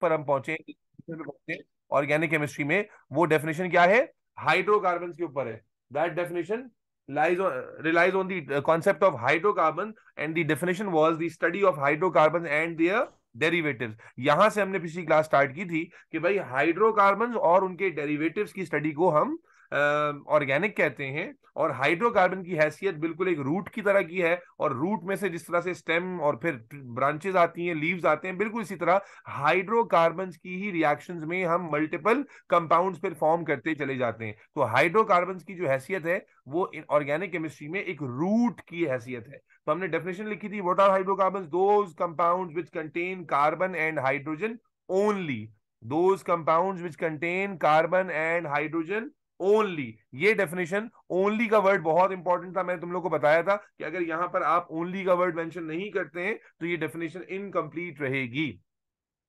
पर हम पहुंचे पहुंचे ऑर्गेनिक केमिस्ट्री में वो डेफिनेशन क्या है हाइड्रोकार्बन के ऊपर है that definition lies on relies on the uh, concept of hydrocarbon and the definition was the study of and their derivatives यहां से हमने पिछली क्लास स्टार्ट की थी कि भाई हाइड्रोकार्बन और उनके डेरिवेटिव्स की स्टडी को हम ऑर्गेनिक कहते हैं और हाइड्रोकार्बन की हैसियत बिल्कुल एक रूट की तरह की है और रूट में से जिस तरह से स्टेम और फिर ब्रांचेस आती हैं लीव्स आते हैं बिल्कुल इसी तरह हाइड्रोकार्बन की ही रिएक्शन में हम मल्टीपल कंपाउंड फिर फॉर्म करते चले जाते हैं तो हाइड्रोकार्बन की जो हैसियत है वो ऑर्गेनिक केमिस्ट्री में एक रूट की हैसियत है तो हमने डेफिनेशन लिखी थी what are hydrocarbon those compound which contain carbon and hydrogen only those compound which contain carbon and hydrogen only ये डेफिनेशन ओनली का वर्ड बहुत इंपॉर्टेंट था मैंने तुम लोग को बताया था कि अगर यहां पर आप ओनली का वर्ड मेंशन नहीं करते हैं तो ये डेफिनेशन इनकम्प्लीट रहेगी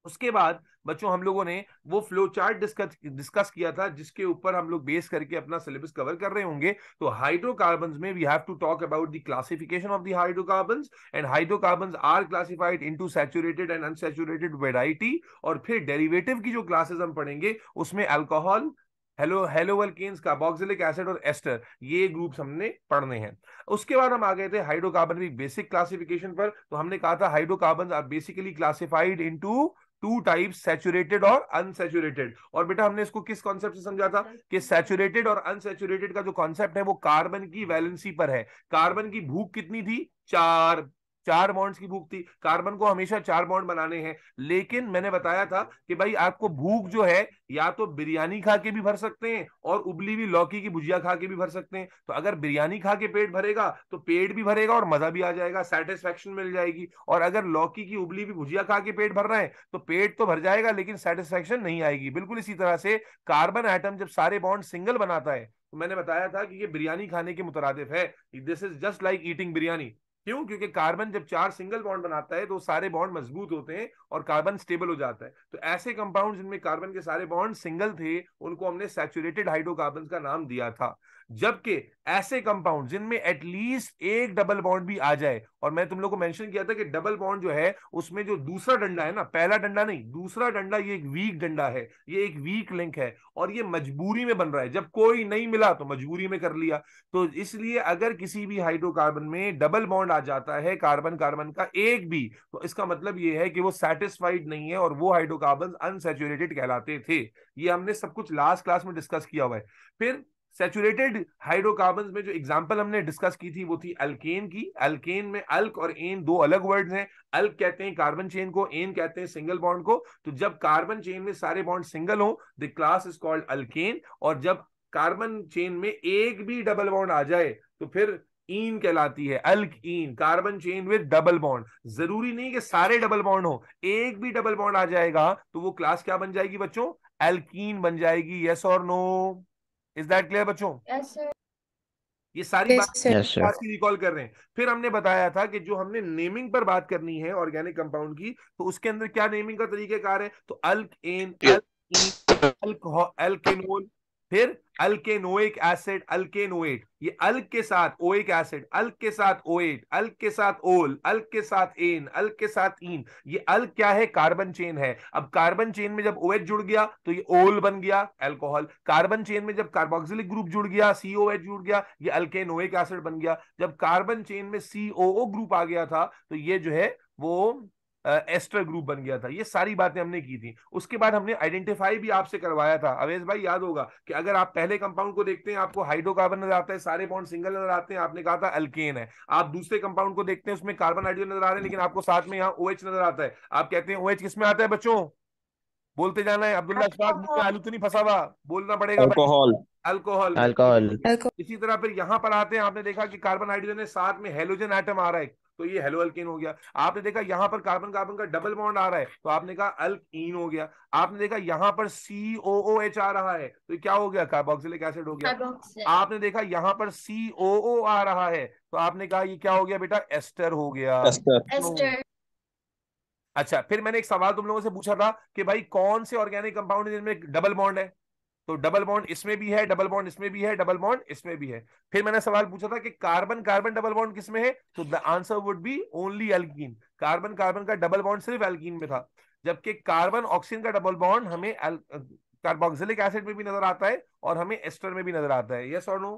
उसके बाद बच्चों हम लोगों ने वो फ्लो चार्ट डिस्कस डिस्कस किया था जिसके ऊपर हम लोग बेस करके अपना सिलेबस कवर कर रहे होंगे तो हाइड्रोकार्बन में we have to talk about the classification of the hydrocarbon and hydrocarbon are classified into saturated and unsaturated variety और फिर डेरिवेटिव की जो क्लासेस हम पढ़ेंगे उसमें एल्कोहल हेलो हेलोवलकेन्स का बॉक्सिलिक एसिड और एस्टर ये ग्रुप्स हमने पढ़ने हैं उसके बाद हम आ गए थे हाइड्रोकार्बन की बेसिक क्लासिफिकेशन पर तो हमने कहा था hydrocarbon are basically classified into two types saturated और अनसेचुरेटेड और बेटा हमने इसको किस कॉन्सेप्ट से समझा था कि सैचुरेटेड और अनसेचुरेटेड का जो कॉन्सेप्ट है वो कार्बन की वैलेंसी पर है कार्बन की भूख कितनी थी चार चार बॉन्ड्स की भूख थी कार्बन को हमेशा चार बॉन्ड बनाने हैं लेकिन मैंने बताया था कि भाई आपको भूख जो है या तो बिरयानी खा के भी भर सकते हैं और उबली हुई लौकी की भुजिया खा के भी भर सकते हैं तो अगर बिरयानी खा के पेट भरेगा तो पेट भी भरेगा और मजा भी आ जाएगा सेटिस्फेक्शन मिल जाएगी और अगर लौकी की उबली हुई भुजिया खा के पेट भर रहे हैं तो पेट तो भर जाएगा लेकिन सेटिस्फेक्शन नहीं आएगी बिल्कुल इसी तरह से कार्बन आइटम जब सारे बॉन्ड सिंगल बनाता है तो मैंने बताया था कि ये बिरयानी खाने के मुतरादिफ है this is just like eating biryani क्यों क्योंकि कार्बन जब चार सिंगल बॉन्ड बनाता है तो सारे बॉन्ड मजबूत होते हैं और कार्बन स्टेबल हो जाता है तो ऐसे कंपाउंड जिनमें कार्बन के सारे बॉन्ड सिंगल थे उनको हमने सेचुरेटेड हाइड्रोकार्बन का नाम दिया था जबकि ऐसे कंपाउंड जिनमें एटलीस्ट एक डबल बॉन्ड भी आ जाए और मैं तुम लोग को मेंशन किया था कि डबल बॉन्ड जो है उसमें जो दूसरा डंडा है ना पहला डंडा नहीं दूसरा डंडा ये एक वीक डंडा है ये एक वीक लिंक है और ये मजबूरी में बन रहा है जब कोई नहीं मिला तो मजबूरी में कर लिया तो इसलिए अगर किसी भी हाइड्रोकार्बन में डबल बॉन्ड आ जाता है कार्बन कार्बन का एक भी तो इसका मतलब ये है कि वो सेटिस्फाइड नहीं है और वो हाइड्रोकार्बन अनसेचुरेटेड कहलाते थे ये हमने सब कुछ लास्ट क्लास में डिस्कस किया हुआ है फिर सेचुरेटेड हाइड्रोकार्बन में जो एग्जाम्पल हमने डिस्कस की थी वो थी अल्केन की अल्केन में अल्क और एन दो अलग वर्ड हैं अल्क कहते हैं कार्बन चेन को एन कहते हैं सिंगल बॉन्ड को तो जब कार्बन चेन में सारे बॉन्ड सिंगल हो the class is called alkane और जब कार्बन चेन में एक भी डबल बॉन्ड आ जाए तो फिर इन कहलाती है alkyne carbon chain with double bond जरूरी नहीं कि सारे डबल बॉन्ड हो एक भी डबल बॉन्ड आ जाएगा तो वो क्लास क्या बन जाएगी बच्चों एल्कीन बन जाएगी यस और नो इज दैट क्लियर बच्चों yes, ये सारी yes, बात की रिकॉल कर रहे हैं फिर हमने बताया था कि जो हमने नेमिंग पर बात करनी है ऑर्गेनिक कंपाउंड की तो उसके अंदर क्या नेमिंग का तरीके कार है तो अल्क एन अल्क एल्कोहल फिर अल्केनोइक एसिड अल्केनोएट ये अल्क के साथ ओइक एसिड अल्क के साथ ओएट अल्क के साथ ओल अल्क के साथ एन अल्क के साथ ईन ये अल्क क्या है कार्बन चेन है अब कार्बन चेन में जब ओएच OH जुड़ गया तो ये ओल बन गया अल्कोहल कार्बन चेन में जब कार्बोक्सिलिक ग्रुप जुड़ गया सीओएच जुड़ गया ये अल्केनोइक एसिड बन गया जब कार्बन चेन में सीओओ ग्रुप आ गया था तो ये जो है वो एस्टर ग्रुप बन गया था ये सारी बातें हमने की थी उसके बाद हमने आइडेंटिफाई भी आपसे करवाया था अवेश भाई याद होगा कि अगर आप पहले कंपाउंड को देखते हैं आपको हाइड्रोकार्बन नजर आता है सारे बॉन्ड सिंगल नजर आते हैं आपने कहा था अल्केन है आप दूसरे कंपाउंड को देखते हैं उसमें कार्बन हाइड्रोजन नजर आ रहे हैं लेकिन आपको साथ में यहाँ ओएच नजर आता है आप कहते हैं ओएच किसमें आता है बच्चों बोलते जाना है अब्दुल्ला अश्फाक आलू तो नहीं फंसा हुआ बोलना पड़ेगा अल्कोहल अल्कोहल अल्कोहल इसी तरह फिर यहाँ पर आते हैं आपने देखा कि कार्बन हाइड्रोजन है साथ में हेलोजन आइटम आ रहा है तो ये हेलो अल्किन हो गया आपने देखा यहाँ पर कार्बन कार्बन का डबल बॉन्ड आ रहा है तो आपने कहा इन हो गया आपने देखा यहाँ पर सी ओ ओ एच आ रहा है तो क्या हो गया कार्बोक्सिलिक एसिड हो गया आपने देखा यहाँ पर सी ओ ओ आ रहा है तो आपने कहा ये क्या हो गया बेटा एस्टर हो गया अच्छा फिर मैंने एक सवाल तुम लोगों से पूछा था कि भाई कौन से ऑर्गेनिक कंपाउंड जिनमें डबल बॉन्ड है तो डबल बॉन्ड इसमें भी है डबल बॉन्ड इसमें भी है डबल बॉन्ड इसमें भी है फिर मैंने सवाल पूछा था कि कार्बन कार्बन डबल बॉन्ड किसमें है तो the answer would be only alkene carbon carbon का डबल बॉन्ड सिर्फ एल्कीन में था जबकि कार्बन ऑक्सीजन का डबल बॉन्ड हमें कार्बोक्सिलिक एसिड में भी नजर आता है और हमें एस्टर में भी नजर आता है यस और नो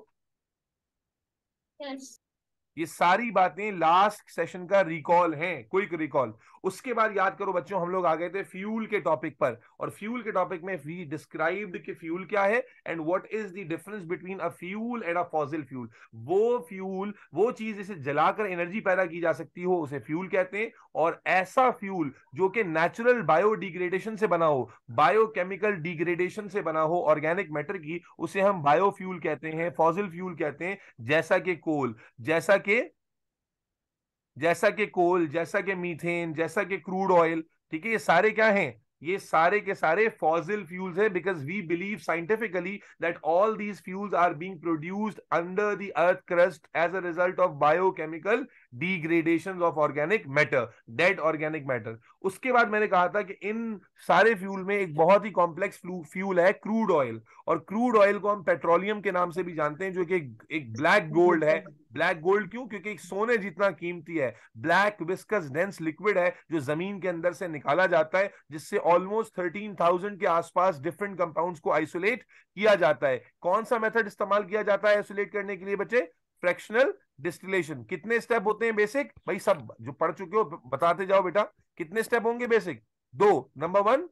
ये सारी बातें लास्ट सेशन का रिकॉल है क्विक रिकॉल उसके बाद याद करो बच्चों हम लोग आ गए थे फ्यूल के टॉपिक पर और फ्यूल के टॉपिक में वी डिस्क्राइब्ड कि फ्यूल क्या है and what is the difference between a fuel and a fossil fuel वो फ्यूल वो चीज जिसे जलाकर एनर्जी पैदा की जा सकती हो उसे फ्यूल कहते हैं और ऐसा फ्यूल जो कि नेचुरल बायोडिग्रेडेशन से बना हो बायोकेमिकल डिग्रेडेशन से बना हो ऑर्गेनिक मैटर की उसे हम बायोफ्यूल कहते हैं फॉसिल फ्यूल कहते हैं जैसा कि कोल जैसा के जैसा कि कोल जैसा कि मीथेन जैसा कि क्रूड ऑयल ठीक है ये सारे क्या हैं ये सारे के सारे फॉजिल फ्यूल्स है because we believe scientifically that all these fuels are being produced under the earth crust as a result of biochemical degradation of organic matter dead organic matter उसके बाद मैंने कहा था कि इन सारे फ्यूल में एक बहुत ही कॉम्प्लेक्स फ्यूल है क्रूड ऑयल और क्रूड ऑयल को हम पेट्रोलियम के नाम से भी जानते हैं जो कि एक, ब्लैक गोल्ड है ब्लैक गोल्ड क्यों क्योंकि एक सोने जितना कीमती है ब्लैक विस्कस डेंस लिक्विड है जो जमीन के अंदर से निकाला जाता है जिससे ऑलमोस्ट थर्टीन थाउजेंड के आसपास डिफरेंट कंपाउंड्स को आइसोलेट किया जाता है कौन सा मेथड इस्तेमाल किया जाता है आइसोलेट करने के लिए बच्चे फ्रैक्शनल डिस्टिलेशन कितने स्टेप होते हैं बेसिक भाई सब जो पढ़ चुके हो बताते जाओ बेटा कितने स्टेप होंगे बेसिक दो नंबर वन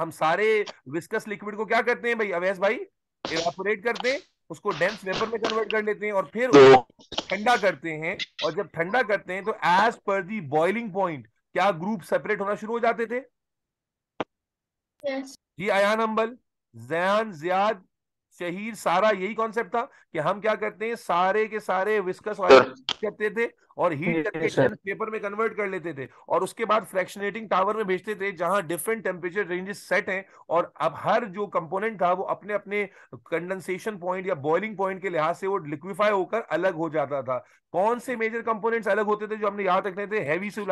हम सारे विस्कस लिक्विड को क्या करते हैं भाई अवैस भाई इवेपोरेट करते हैं उसको डेंस वेपर में कन्वर्ट कर लेते हैं और फिर ठंडा करते हैं और जब ठंडा करते हैं तो as per the boiling point क्या ग्रुप सेपरेट होना शुरू हो जाते थे yes. जी अयान अम्बल जयान जियाद शहीर सारा यही कॉन्सेप्ट था कि हम क्या करते हैं सारे के सारे विस्कस ऑयल करते थे और हीट करके पेपर में कन्वर्ट कर लेते थे और उसके बाद फ्रैक्शनेटिंग टावर में भेजते थे जहां डिफरेंट टेम्परेचर रेंजेस सेट हैं और अब हर जो कंपोनेंट था वो अपने अपने कंडेंसेशन पॉइंट या बॉइलिंग पॉइंट के लिहाज से वो लिक्विफाई होकर अलग हो जाता था कौन से मेजर कंपोनेंट्स अलग होते थे जो हमने याद रखने थे हैवी से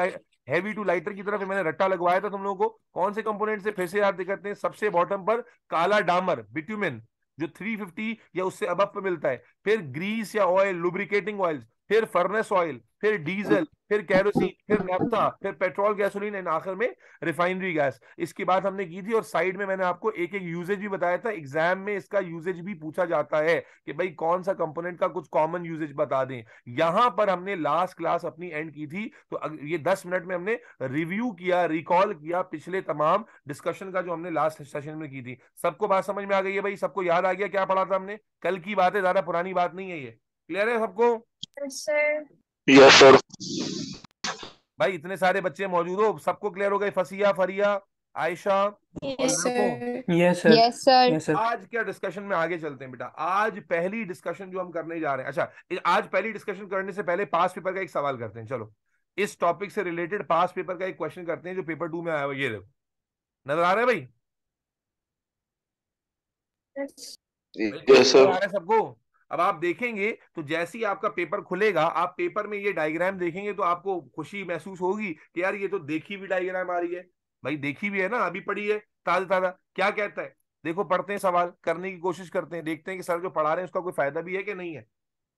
हैवी टू लाइटर की तरफ मैंने रट्टा लगवाया था तुम लोगों को कौन से कंपोनेंट से फिर से याद करते हैं सबसे बॉटम पर काला डामर बिट्यूमेन जो 350 या उससे अब पे मिलता है फिर ग्रीस या ऑयल लुब्रिकेटिंग ऑयल्स फिर फर्नेस ऑयल फिर डीजल फिर कैरोसिन फिर नेपथा फिर पेट्रोल गैसोलीन एंड आखिर में रिफाइनरी गैस इसकी बात हमने की थी और साइड में मैंने आपको एक एक यूजेज भी बताया था एग्जाम में इसका यूजेज भी पूछा जाता है कि भाई कौन सा कंपोनेंट का कुछ कॉमन यूजेज बता दें यहां पर हमने लास्ट क्लास अपनी एंड की थी तो ये दस मिनट में हमने रिव्यू किया रिकॉल किया पिछले तमाम डिस्कशन का जो हमने लास्ट सेशन में की थी सबको बात समझ में आ गई है भाई सबको याद आ गया क्या पढ़ा था हमने कल की बात है ज्यादा पुरानी बात नहीं है ये क्लियर है सबको यस सर भाई इतने सारे बच्चे मौजूद हो सबको क्लियर हो गए फसिया फरिया आयशा यस सर आज क्या डिस्कशन में आगे चलते हैं बेटा आज पहली डिस्कशन जो हम करने जा रहे हैं अच्छा आज पहली डिस्कशन करने से पहले पास पेपर का एक सवाल करते हैं चलो इस टॉपिक से रिलेटेड पास पेपर का एक क्वेश्चन करते हैं जो पेपर टू में आया हुआ ये देखो नजर आ रहा है भाई yes, yes, सबको अब आप देखेंगे तो जैसे ही आपका पेपर खुलेगा आप पेपर में ये डायग्राम देखेंगे तो आपको खुशी महसूस होगी कि यार ये तो देखी भी डायग्राम आ रही है भाई देखी भी है ना अभी पढ़ी है ताजा ताजा क्या कहता है देखो पढ़ते हैं सवाल करने की कोशिश करते हैं देखते हैं कि सर जो पढ़ा रहे हैं उसका कोई फायदा भी है कि नहीं है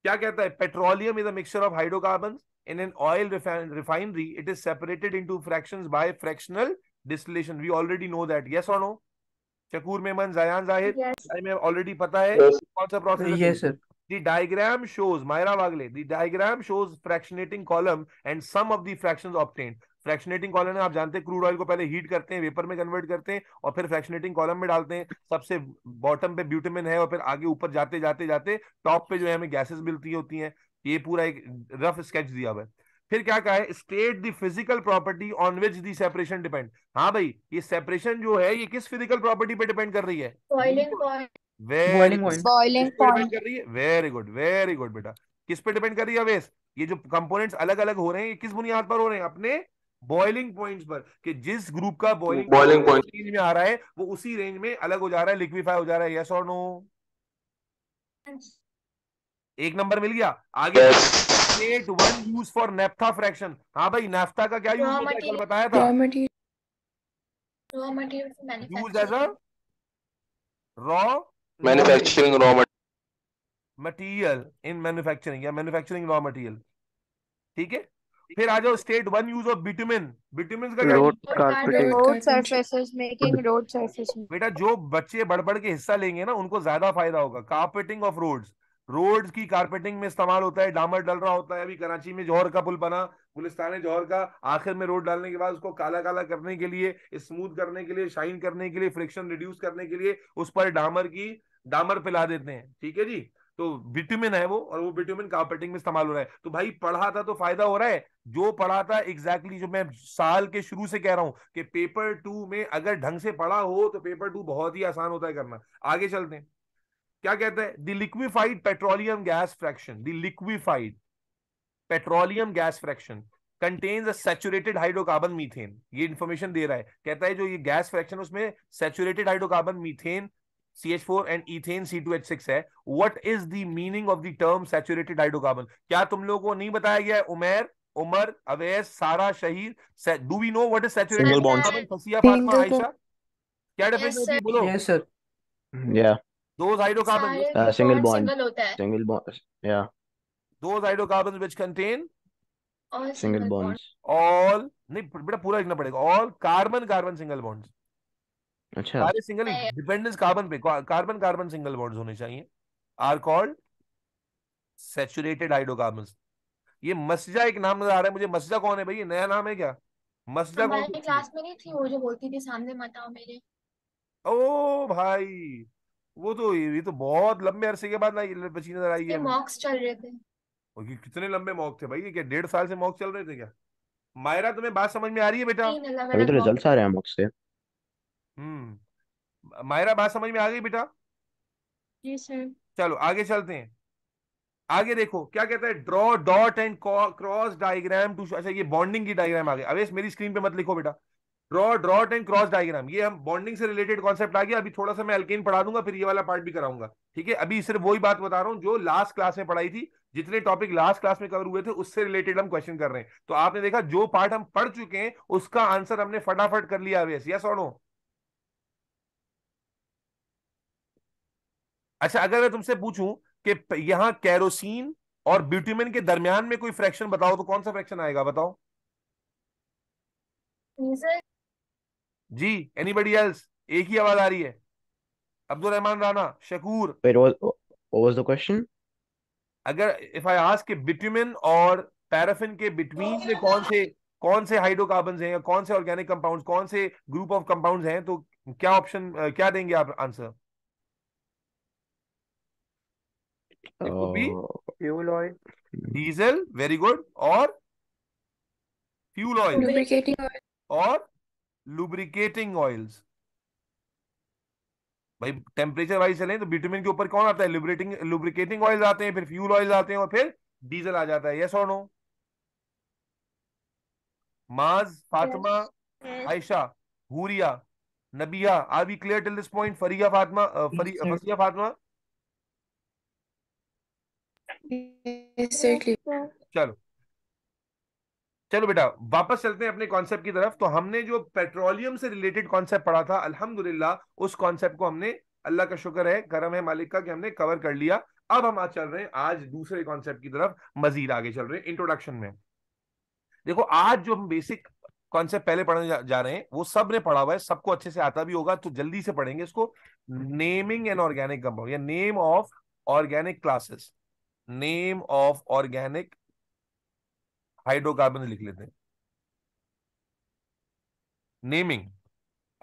क्या कहता है petroleum is a mixture of hydrocarbon in an oil refinery it is separated into fraction by fractional distillation we already know that ये or no Shakur Mehman, Zayan Zahid. Yes. I may already pata hai yes. kaun sa process. Yes, sir. The diagram shows, Myra Wagle, the diagram shows fractionating column and sum of the fractions obtained. Fractionating column आप जानते हैं crude oil को पहले heat करते हैं vapour में convert करते हैं और फिर फ्रैक्शनेटिंग कॉलम में डालते हैं सबसे बॉटम पे ब्यूटामिन है और फिर आगे ऊपर जाते जाते जाते टॉप पे जो है हमें गैसेस मिलती होती हैं ये पूरा एक रफ स्केच दिया हुआ है फिर क्या कहा है state the physical property on which the separation depend हाँ भाई ये सेपरेशन जो है ये किस फिजिकल प्रॉपर्टी पे डिपेंड कर रही है वेरी गुड वेरी गुड बेटा किस पे डिपेंड कर रही है वेस्ट ये जो कंपोनेंट्स अलग अलग हो रहे हैं ये किस बुनियाद पर हो रहे हैं अपने बॉइलिंग पॉइंट्स पर कि जिस ग्रुप का बॉइलिंग बॉइलिंग पॉइंट रेंज में आ रहा है वो उसी रेंज में अलग हो जा रहा है लिक्विफाई हो जा रहा है यस और नो एक नंबर मिल गया आगे state one use for naphtha fraction हाँ भाई नेफ्था का क्या यूज होता है कल बताया था use as a raw manufacturing raw material in manufacturing या मैन्युफैक्चरिंग रॉ मटेरियल ठीक है फिर आ जाओ state one use of bitumen bitumen का क्या road surfaces making road surface बेटा जो बच्चे बढ़ बढ़ के हिस्सा लेंगे ना उनको ज्यादा फायदा होगा कार्पेटिंग ऑफ रोड्स रोड की कारपेटिंग में इस्तेमाल होता है डामर डल रहा होता है अभी कराची में जौहर का पुल बना गुलिस्तान जौहर का आखिर में रोड डालने के बाद उसको काला काला करने के लिए स्मूथ करने के लिए शाइन करने के लिए फ्रिक्शन रिड्यूस करने के लिए उस पर डामर की डामर पिला देते हैं ठीक है जी तो विटामिन है वो और वो विटामिन कार्पेटिंग में इस्तेमाल हो रहा है तो भाई पढ़ा था तो फायदा हो रहा है जो पढ़ा था एग्जैक्टली exactly जो मैं साल के शुरू से कह रहा हूं कि पेपर टू में अगर ढंग से पढ़ा हो तो पेपर टू बहुत ही आसान होता है करना आगे चलते हैं क्या कहते हैं the liquefied petroleum gas fraction the liquefied petroleum gas fraction contains a saturated hydrocarbon methane ये इंफॉर्मेशन दे रहा है कहता है जो ये गैस फ्रैक्शन उसमें saturated hydrocarbon methane C H four and ethane C two H six है what is the meaning of the term saturated hydrocarbon क्या तुम लोगों को नहीं बताया गया है उमेर Umar Awais Sara Shahid do we know what is saturated hydrocarbon Fasia Fatima Ayesha क्या डेफिनेशन होती है बोलो यस सर या Those hydrocarbons. Uh, single bond. Single bond. Yeah. Those hydrocarbons which contain. Single bonds all नहीं बेटा पूरा लिखना पड़ेगा all carbon carbon single bonds अच्छा सारे सिंगल डिपेंडेंस कार्बन पे कार्बन कार्बन सिंगल बॉन्ड्स होने चाहिए आर कॉल्ड सेचुरेटेड हाइड्रोकार्बन ये मस्जा एक नाम नजर आ रहा है मुझे मस्जा कौन है भाई ये नया नाम है क्या मस्जा कौन क्लास में नहीं थी वो जो बोलती थी सामने मत आओ मेरे ओ भाई वो तो ये तो बहुत लंबे अरसे के बाद ना ये बची नजर आई है मॉक्स चल रहे थे और कितने लंबे मॉक थे भाई ये क्या डेढ़ साल से मॉक चल रहे थे क्या मायरा तुम्हें बात समझ में आ रही है बेटा अभी तो रिजल्ट आ रहे हैं मॉक से हम्म मायरा बात समझ में आ गई बेटा जी सर चलो आगे चलते हैं आगे देखो क्या कहता है draw dot and cross diagram to अच्छा ये बॉन्डिंग की डायग्राम आ गई अवेश मेरी स्क्रीन पे मत लिखो बेटा ड्रॉ ड्रॉट एंड क्रॉस डायग्राम ये हम बॉन्डिंग से रिलेटेड कॉन्सेप्ट आ गया अभी थोड़ा सा मैं अल्केन पढ़ा दूंगा फिर ये वाला पार्ट भी कराऊंगा ठीक है अभी सिर्फ वही बात बता रहा हूँ जो लास्ट क्लास में पढ़ाई थी जितने टॉपिक लास्ट क्लास में कवर हुए थे उससे रिलेटेड हम क्वेश्चन कर रहे हैं तो आपने देखा जो पार्ट हम पढ़ चुके हैं उसका आंसर हमने फटाफट कर लिया अवेश यस और अच्छा अगर मैं तुमसे पूछूं कि यहां कैरोसिन और ब्यूटीमेन के दरमियान में कोई फ्रैक्शन बताओ तो कौन सा फ्रैक्शन आएगा बताओ जी एनीबडी एल्स एक ही आवाज आ रही है अब्दुल रहमान राणा शकूर Wait, what, अगर इफ आई आस्क बिटुमिन और पैराफिन के बिटवीन में कौन से कौन से हाइड्रोकार्बन हैं या कौन से ऑर्गेनिक कंपाउंड्स कौन से ग्रुप ऑफ कंपाउंड्स हैं तो क्या ऑप्शन क्या देंगे आप answer fuel oil diesel very good और फ्यूल ऑयल और लुब्रिकेटिंग ऑयल्स भाई टेम्परेचर वाइज चले तो बिटुमिन के ऊपर कौन आता है लुब्रिकेटिंग लुब्रिकेटिंग ऑयल्स आते हैं फिर फ्यूल ऑयल्स आते हैं और फिर डीजल आ जाता है यस और नो माज Fatima Ayesha Huriya Nabiya are we clear till this point Faria Fatima Faria Fatima चलो चलो बेटा वापस चलते हैं अपने कॉन्सेप्ट की तरफ तो हमने जो पेट्रोलियम से रिलेटेड कॉन्सेप्ट पढ़ा था अल्हम्दुलिल्लाह उस कॉन्सेप्ट को हमने अल्लाह का शुक्र है करम है मालिक का कि हमने कवर कर लिया अब हम आज चल रहे हैं आज दूसरे कॉन्सेप्ट की तरफ मजीद आगे चल रहे हैं इंट्रोडक्शन में देखो आज जो हम बेसिक कॉन्सेप्ट पहले पढ़ने जा, जा रहे हैं वो सब ने पढ़ा हुआ है सबको अच्छे से आता भी होगा तो जल्दी से पढ़ेंगे इसको नेमिंग एन ऑर्गेनिक कंपाउंड या name of organic classes name of organic hydrocarbon लिख लेते हैं नेमिंग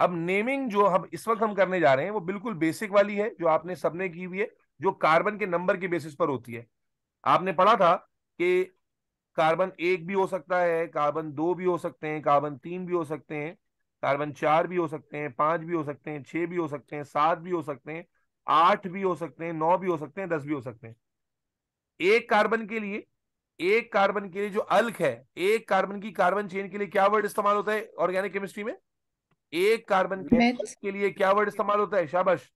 अब नेमिंग जो हम इस वक्त हम करने जा रहे हैं वो बिल्कुल बेसिक वाली है जो आपने सबने की हुई है जो कार्बन के नंबर के बेसिस पर होती है आपने पढ़ा था कि कार्बन एक भी हो सकता है कार्बन दो भी हो सकते हैं कार्बन तीन भी हो सकते हैं कार्बन चार भी हो सकते हैं पांच भी हो सकते हैं छह भी हो सकते हैं सात भी हो सकते हैं आठ भी हो सकते हैं नौ भी हो सकते हैं दस भी हो सकते हैं एक कार्बन के लिए एक कार्बन के लिए जो अल्क है एक कार्बन की कार्बन चेन के लिए क्या वर्ड इस्तेमाल होता है ऑर्गेनिक केमिस्ट्री में एक कार्बन के, के लिए क्या वर्ड इस्तेमाल होता है शाबाश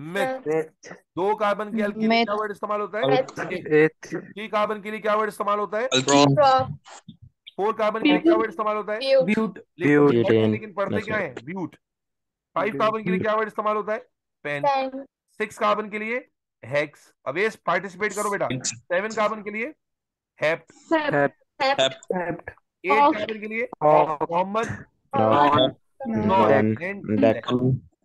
दो कार्बन के अल्क के लिए क्या वर्ड इस्तेमाल होता है थ्री कार्बन के लिए क्या वर्ड इस्तेमाल होता है फोर कार्बन के लिए क्या वर्ड इस्तेमाल होता है ब्यूट लेकिन पढ़ते क्या है ब्यूट फाइव कार्बन के लिए क्या वर्ड इस्तेमाल होता है पेन सिक्स कार्बन के लिए हेक्स अवेश पार्टिसिपेट करो बेटा सेवन कार्बन के लिए हेप्ट हेप्ट एट के लिए मोहम्मद नॉन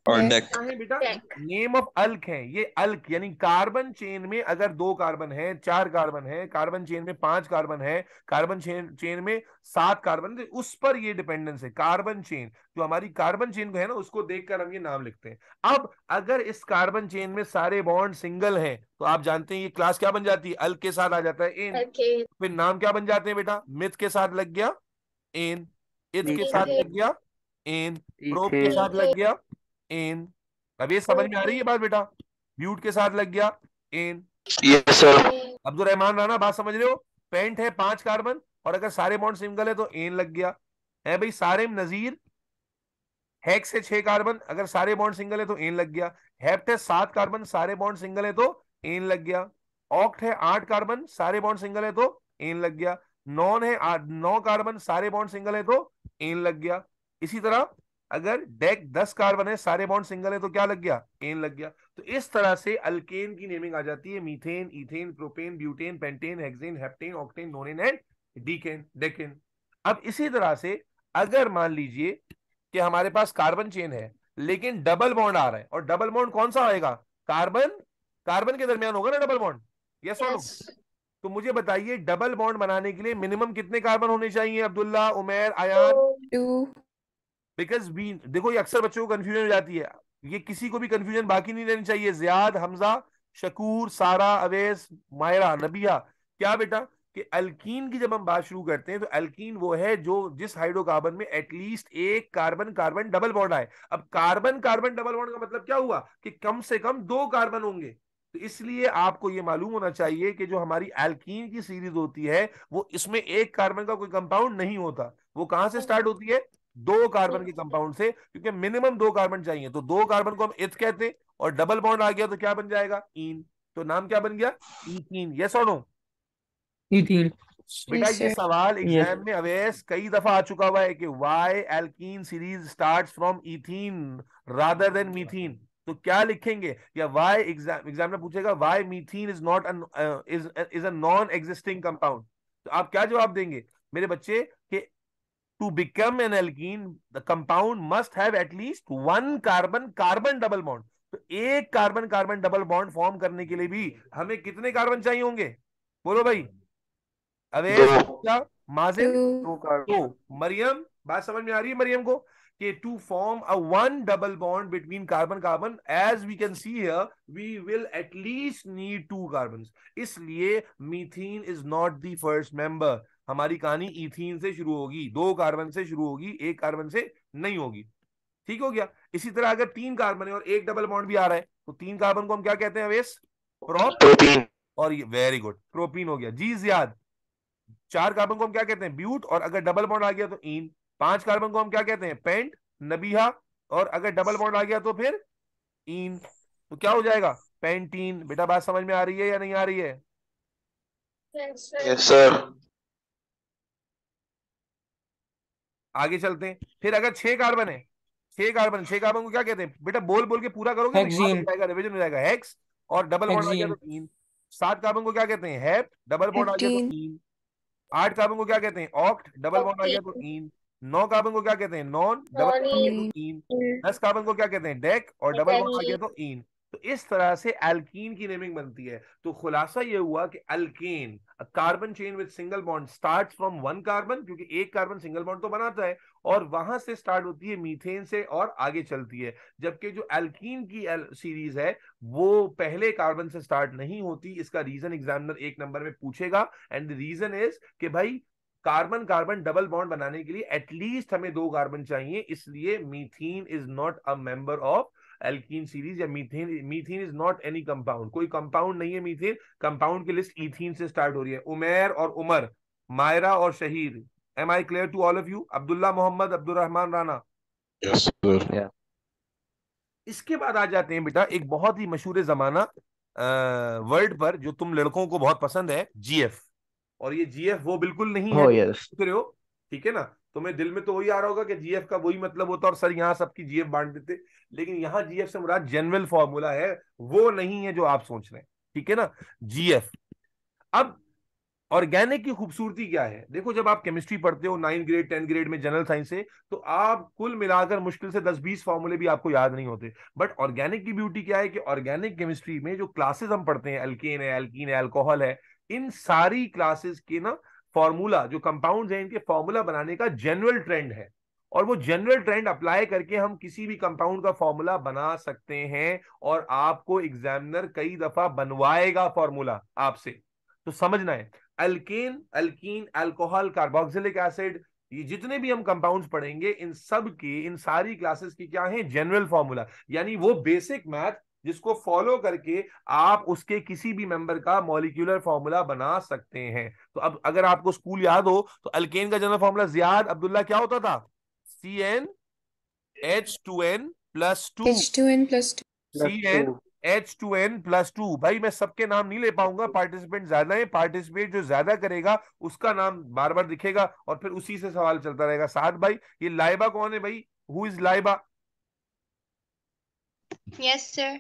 और डेक बेटा नेम ऑफ अल्क है ये अल्क यानी कार्बन चेन में अगर दो कार्बन है चार कार्बन है कार्बन चेन में पांच कार्बन है कार्बन चेन चेन में सात कार्बन तो उस पर ये डिपेंडेंस है कार्बन चेन जो हमारी कार्बन चेन को है ना उसको देखकर हम ये नाम लिखते हैं अब अगर इस कार्बन चेन में सारे बॉन्ड सिंगल है तो आप जानते हैं ये क्लास क्या बन जाती है अल्क के साथ आ जाता है एन फिर नाम क्या बन जाते हैं बेटा मिथ के साथ लग गया एन इथ के साथ लग गया एन प्रोप के साथ लग गया इन अभी ये समझ में आ रही है बात बेटा म्यूट के साथ लग गया एन सर अब्दुल रहमान राना बात समझ रहे हो पेंट है पांच कार्बन और अगर सारे बॉन्ड सिंगल है तो एन लग गया है भाई सारे नजीर हेक्स है छह कार्बन अगर सारे बॉन्ड सिंगल है तो एन लग गया हेप्ट है सात कार्बन सारे बॉन्ड सिंगल है तो एन लग गया ऑक्ट है आठ कार्बन सारे बॉन्ड सिंगल है तो एन लग गया नॉन है नौ कार्बन सारे बॉन्ड सिंगल है तो एन लग गया इसी तरह अगर डेक दस कार्बन है सारे बॉन्ड सिंगल है तो क्या लग गया एन लग गया तो इस तरह से अल्केन की नेमिंग आ जाती है methane ethane propane butane pentane hexane heptane octane nonane and decane decane अब इसी तरह से अगर मान लीजिए कि हमारे पास कार्बन चेन है लेकिन डबल बॉन्ड आ रहा है और डबल बॉन्ड कौन सा आएगा कार्बन कार्बन के दरमियान होगा ना डबल बॉन्ड यस और तो मुझे बताइए डबल बॉन्ड बनाने के लिए मिनिमम कितने कार्बन होने चाहिए Abdullah Umer Ayan two because we देखो ये अक्सर बच्चों को कंफ्यूजन हो जाती है ये किसी को भी कंफ्यूजन बाकी नहीं रहनी चाहिए जियाद हमजा शकूर सारा अवेस मायरा नबिया क्या बेटा कि अल्कीन की जब हम बात शुरू करते हैं तो अल्कीन वो है जो जिस हाइड्रोकार्बन में एटलीस्ट एक कार्बन कार्बन डबल बॉन्ड आए अब कार्बन कार्बन डबल बॉन्ड का मतलब क्या हुआ कि कम से कम दो कार्बन होंगे तो इसलिए आपको ये मालूम होना चाहिए कि जो हमारी एल्कीन की सीरीज होती है वो इसमें एक कार्बन का कोई कंपाउंड नहीं होता वो कहां से स्टार्ट हाँ। होती है दो कार्बन के कंपाउंड से क्योंकि मिनिमम दो कार्बन चाहिए तो दो कार्बन को हम इथ कहते हैं और डबल बॉन्ड आ गया तो क्या बन जाएगा इन तो नाम क्या बन गया इथीन यस और नो इथीन बेटा ये सवाल एग्जाम में अवेस कई दफा आ चुका हुआ है कि why alkene series starts from ethene rather than methene तो क्या लिखेंगे या वाई एग्जाम एग्जाम में पूछेगा why methene is not is is a non existing compound तो आप क्या जवाब देंगे मेरे बच्चे कि to become an alkene, the compound must have at least one carbon carbon double तो एक carbon carbon double bond form करने के लिए भी हमें कितने कार्बन चाहिए होंगे बोलो भाई अवे माजिन तो मरियम बात समझ में आ रही है मरियम को कि to form a one double bond between carbon carbon as we can see here we will at least need two carbon इसलिए methane is not the first member हमारी कहानी इथीन से शुरू होगी दो कार्बन से शुरू होगी एक कार्बन से नहीं होगी ठीक हो गया इसी तरह अगर तीन कार्बन है और एक डबल बॉन्ड भी आ रहा है तो तीन कार्बन को हम क्या कहते हैं अवेश प्रोपीन और ये वेरी गुड प्रोपीन हो गया जी जियाद चार कार्बन को हम क्या कहते हैं ब्यूट और अगर डबल बॉन्ड आ गया तो इन पांच कार्बन को हम क्या कहते हैं पेंट नबीहा और अगर डबल बॉन्ड आ गया तो फिर इन तो क्या हो जाएगा पेंटीन बेटा बात समझ में आ रही है या नहीं आ रही है yes, sir. आगे चलते हैं फिर अगर छह कार्बन है छह कार्बन छह कार्बन को क्या कहते हैं बेटा बोल बोल के पूरा करोगे रिविजन हो जाएगा हेक्स और डबल बॉन्ड आ जाएगा तो तीन सात कार्बन को क्या कहते हैं हेप डबल बॉन्ड आ गया तो तीन आठ कार्बन को क्या कहते हैं ऑक्ट डबल बॉन्ड आ गया तो तीन नौ कार्बन को क्या कहते हैं नॉन डबल बॉन्ड आ गया तो तीन दस कार्बन को क्या कहते हैं डेक और डबल बॉन्ड आ गया तो इन तो इस तरह से एल्कीन की नेमिंग बनती है तो खुलासा यह हुआ कि alkene carbon chain with single bond starts from one carbon क्योंकि एक कार्बन सिंगल बॉन्ड तो बनाता है और वहां से स्टार्ट होती है मीथेन से और आगे चलती है जबकि जो एल्कीन की एल, सीरीज है वो पहले कार्बन से स्टार्ट नहीं होती इसका रीजन एग्जामिनर एक नंबर में पूछेगा एंड द रीजन इज कि भाई कार्बन कार्बन डबल बॉन्ड बनाने के लिए एटलीस्ट हमें दो कार्बन चाहिए इसलिए methane is not a member of alkene series या methane methane is not any compound कोई कंपाउंड नहीं है मीथेन कंपाउंड की लिस्ट इथीन से स्टार्ट हो रही है उमेर और उमर मायरा और Shahir am I clear to all of you Abdullah Mohammad Abdul Rahman Rana yes, yeah. इसके बाद आ जाते हैं बेटा एक बहुत ही मशहूर जमाना वर्ल्ड पर जो तुम लड़कों को बहुत पसंद है जीएफ और ये जीएफ वो बिल्कुल नहीं oh, है yes. हो ठीक है ना तुम्हें दिल में तो वही आ रहा होगा कि जीएफ का वही मतलब होता और सर यहाँ सबकी जीएफ बांट देते लेकिन यहाँ जीएफ से मुराद जनरल फॉर्मूला है वो नहीं है जो आप सोच रहे हैं ठीक है ना जीएफ अब ऑर्गेनिक की खूबसूरती क्या है देखो जब आप केमिस्ट्री पढ़ते हो नाइन ग्रेड टेन ग्रेड में जनरल साइंस से तो आप कुल मिलाकर मुश्किल से दस बीस फॉर्मूले भी आपको याद नहीं होते बट ऑर्गेनिक की ब्यूटी क्या है कि ऑर्गेनिक केमिस्ट्री में जो क्लासेस हम पढ़ते हैं एल्केन है एल्कीन है अल्कोहल है इन सारी क्लासेस के ना फॉर्मूला जो कंपाउंड है इनके फॉर्मूला बनाने का जनरल ट्रेंड है और वो जनरल ट्रेंड अप्लाई करके हम किसी भी कंपाउंड का फॉर्मूला बना सकते हैं और आपको एग्जामिनर कई दफा बनवाएगा फॉर्मूला आपसे तो समझना है alkane alkene alcohol carboxylic acid ये जितने भी हम कंपाउंड्स पढ़ेंगे इन सब के इन सारी क्लासेस की क्या है जनरल फॉर्मूला यानी वो बेसिक मैथ जिसको फॉलो करके आप उसके किसी भी मेंबर का मॉलिक्यूलर फॉर्मूला बना सकते हैं तो अब अगर आपको स्कूल याद हो तो अल्केन का जनरल फॉर्मूला जियाद अब्दुल्ला क्या होता था C N H two N plus two H two N plus two C N H two N plus two भाई मैं सबके नाम नहीं ले पाऊंगा पार्टिसिपेंट ज्यादा है पार्टिसिपेट जो ज्यादा करेगा उसका नाम बार बार दिखेगा और फिर उसी से सवाल चलता रहेगा साथ भाई ये लाइबा कौन है भाई who is Laiba yes sir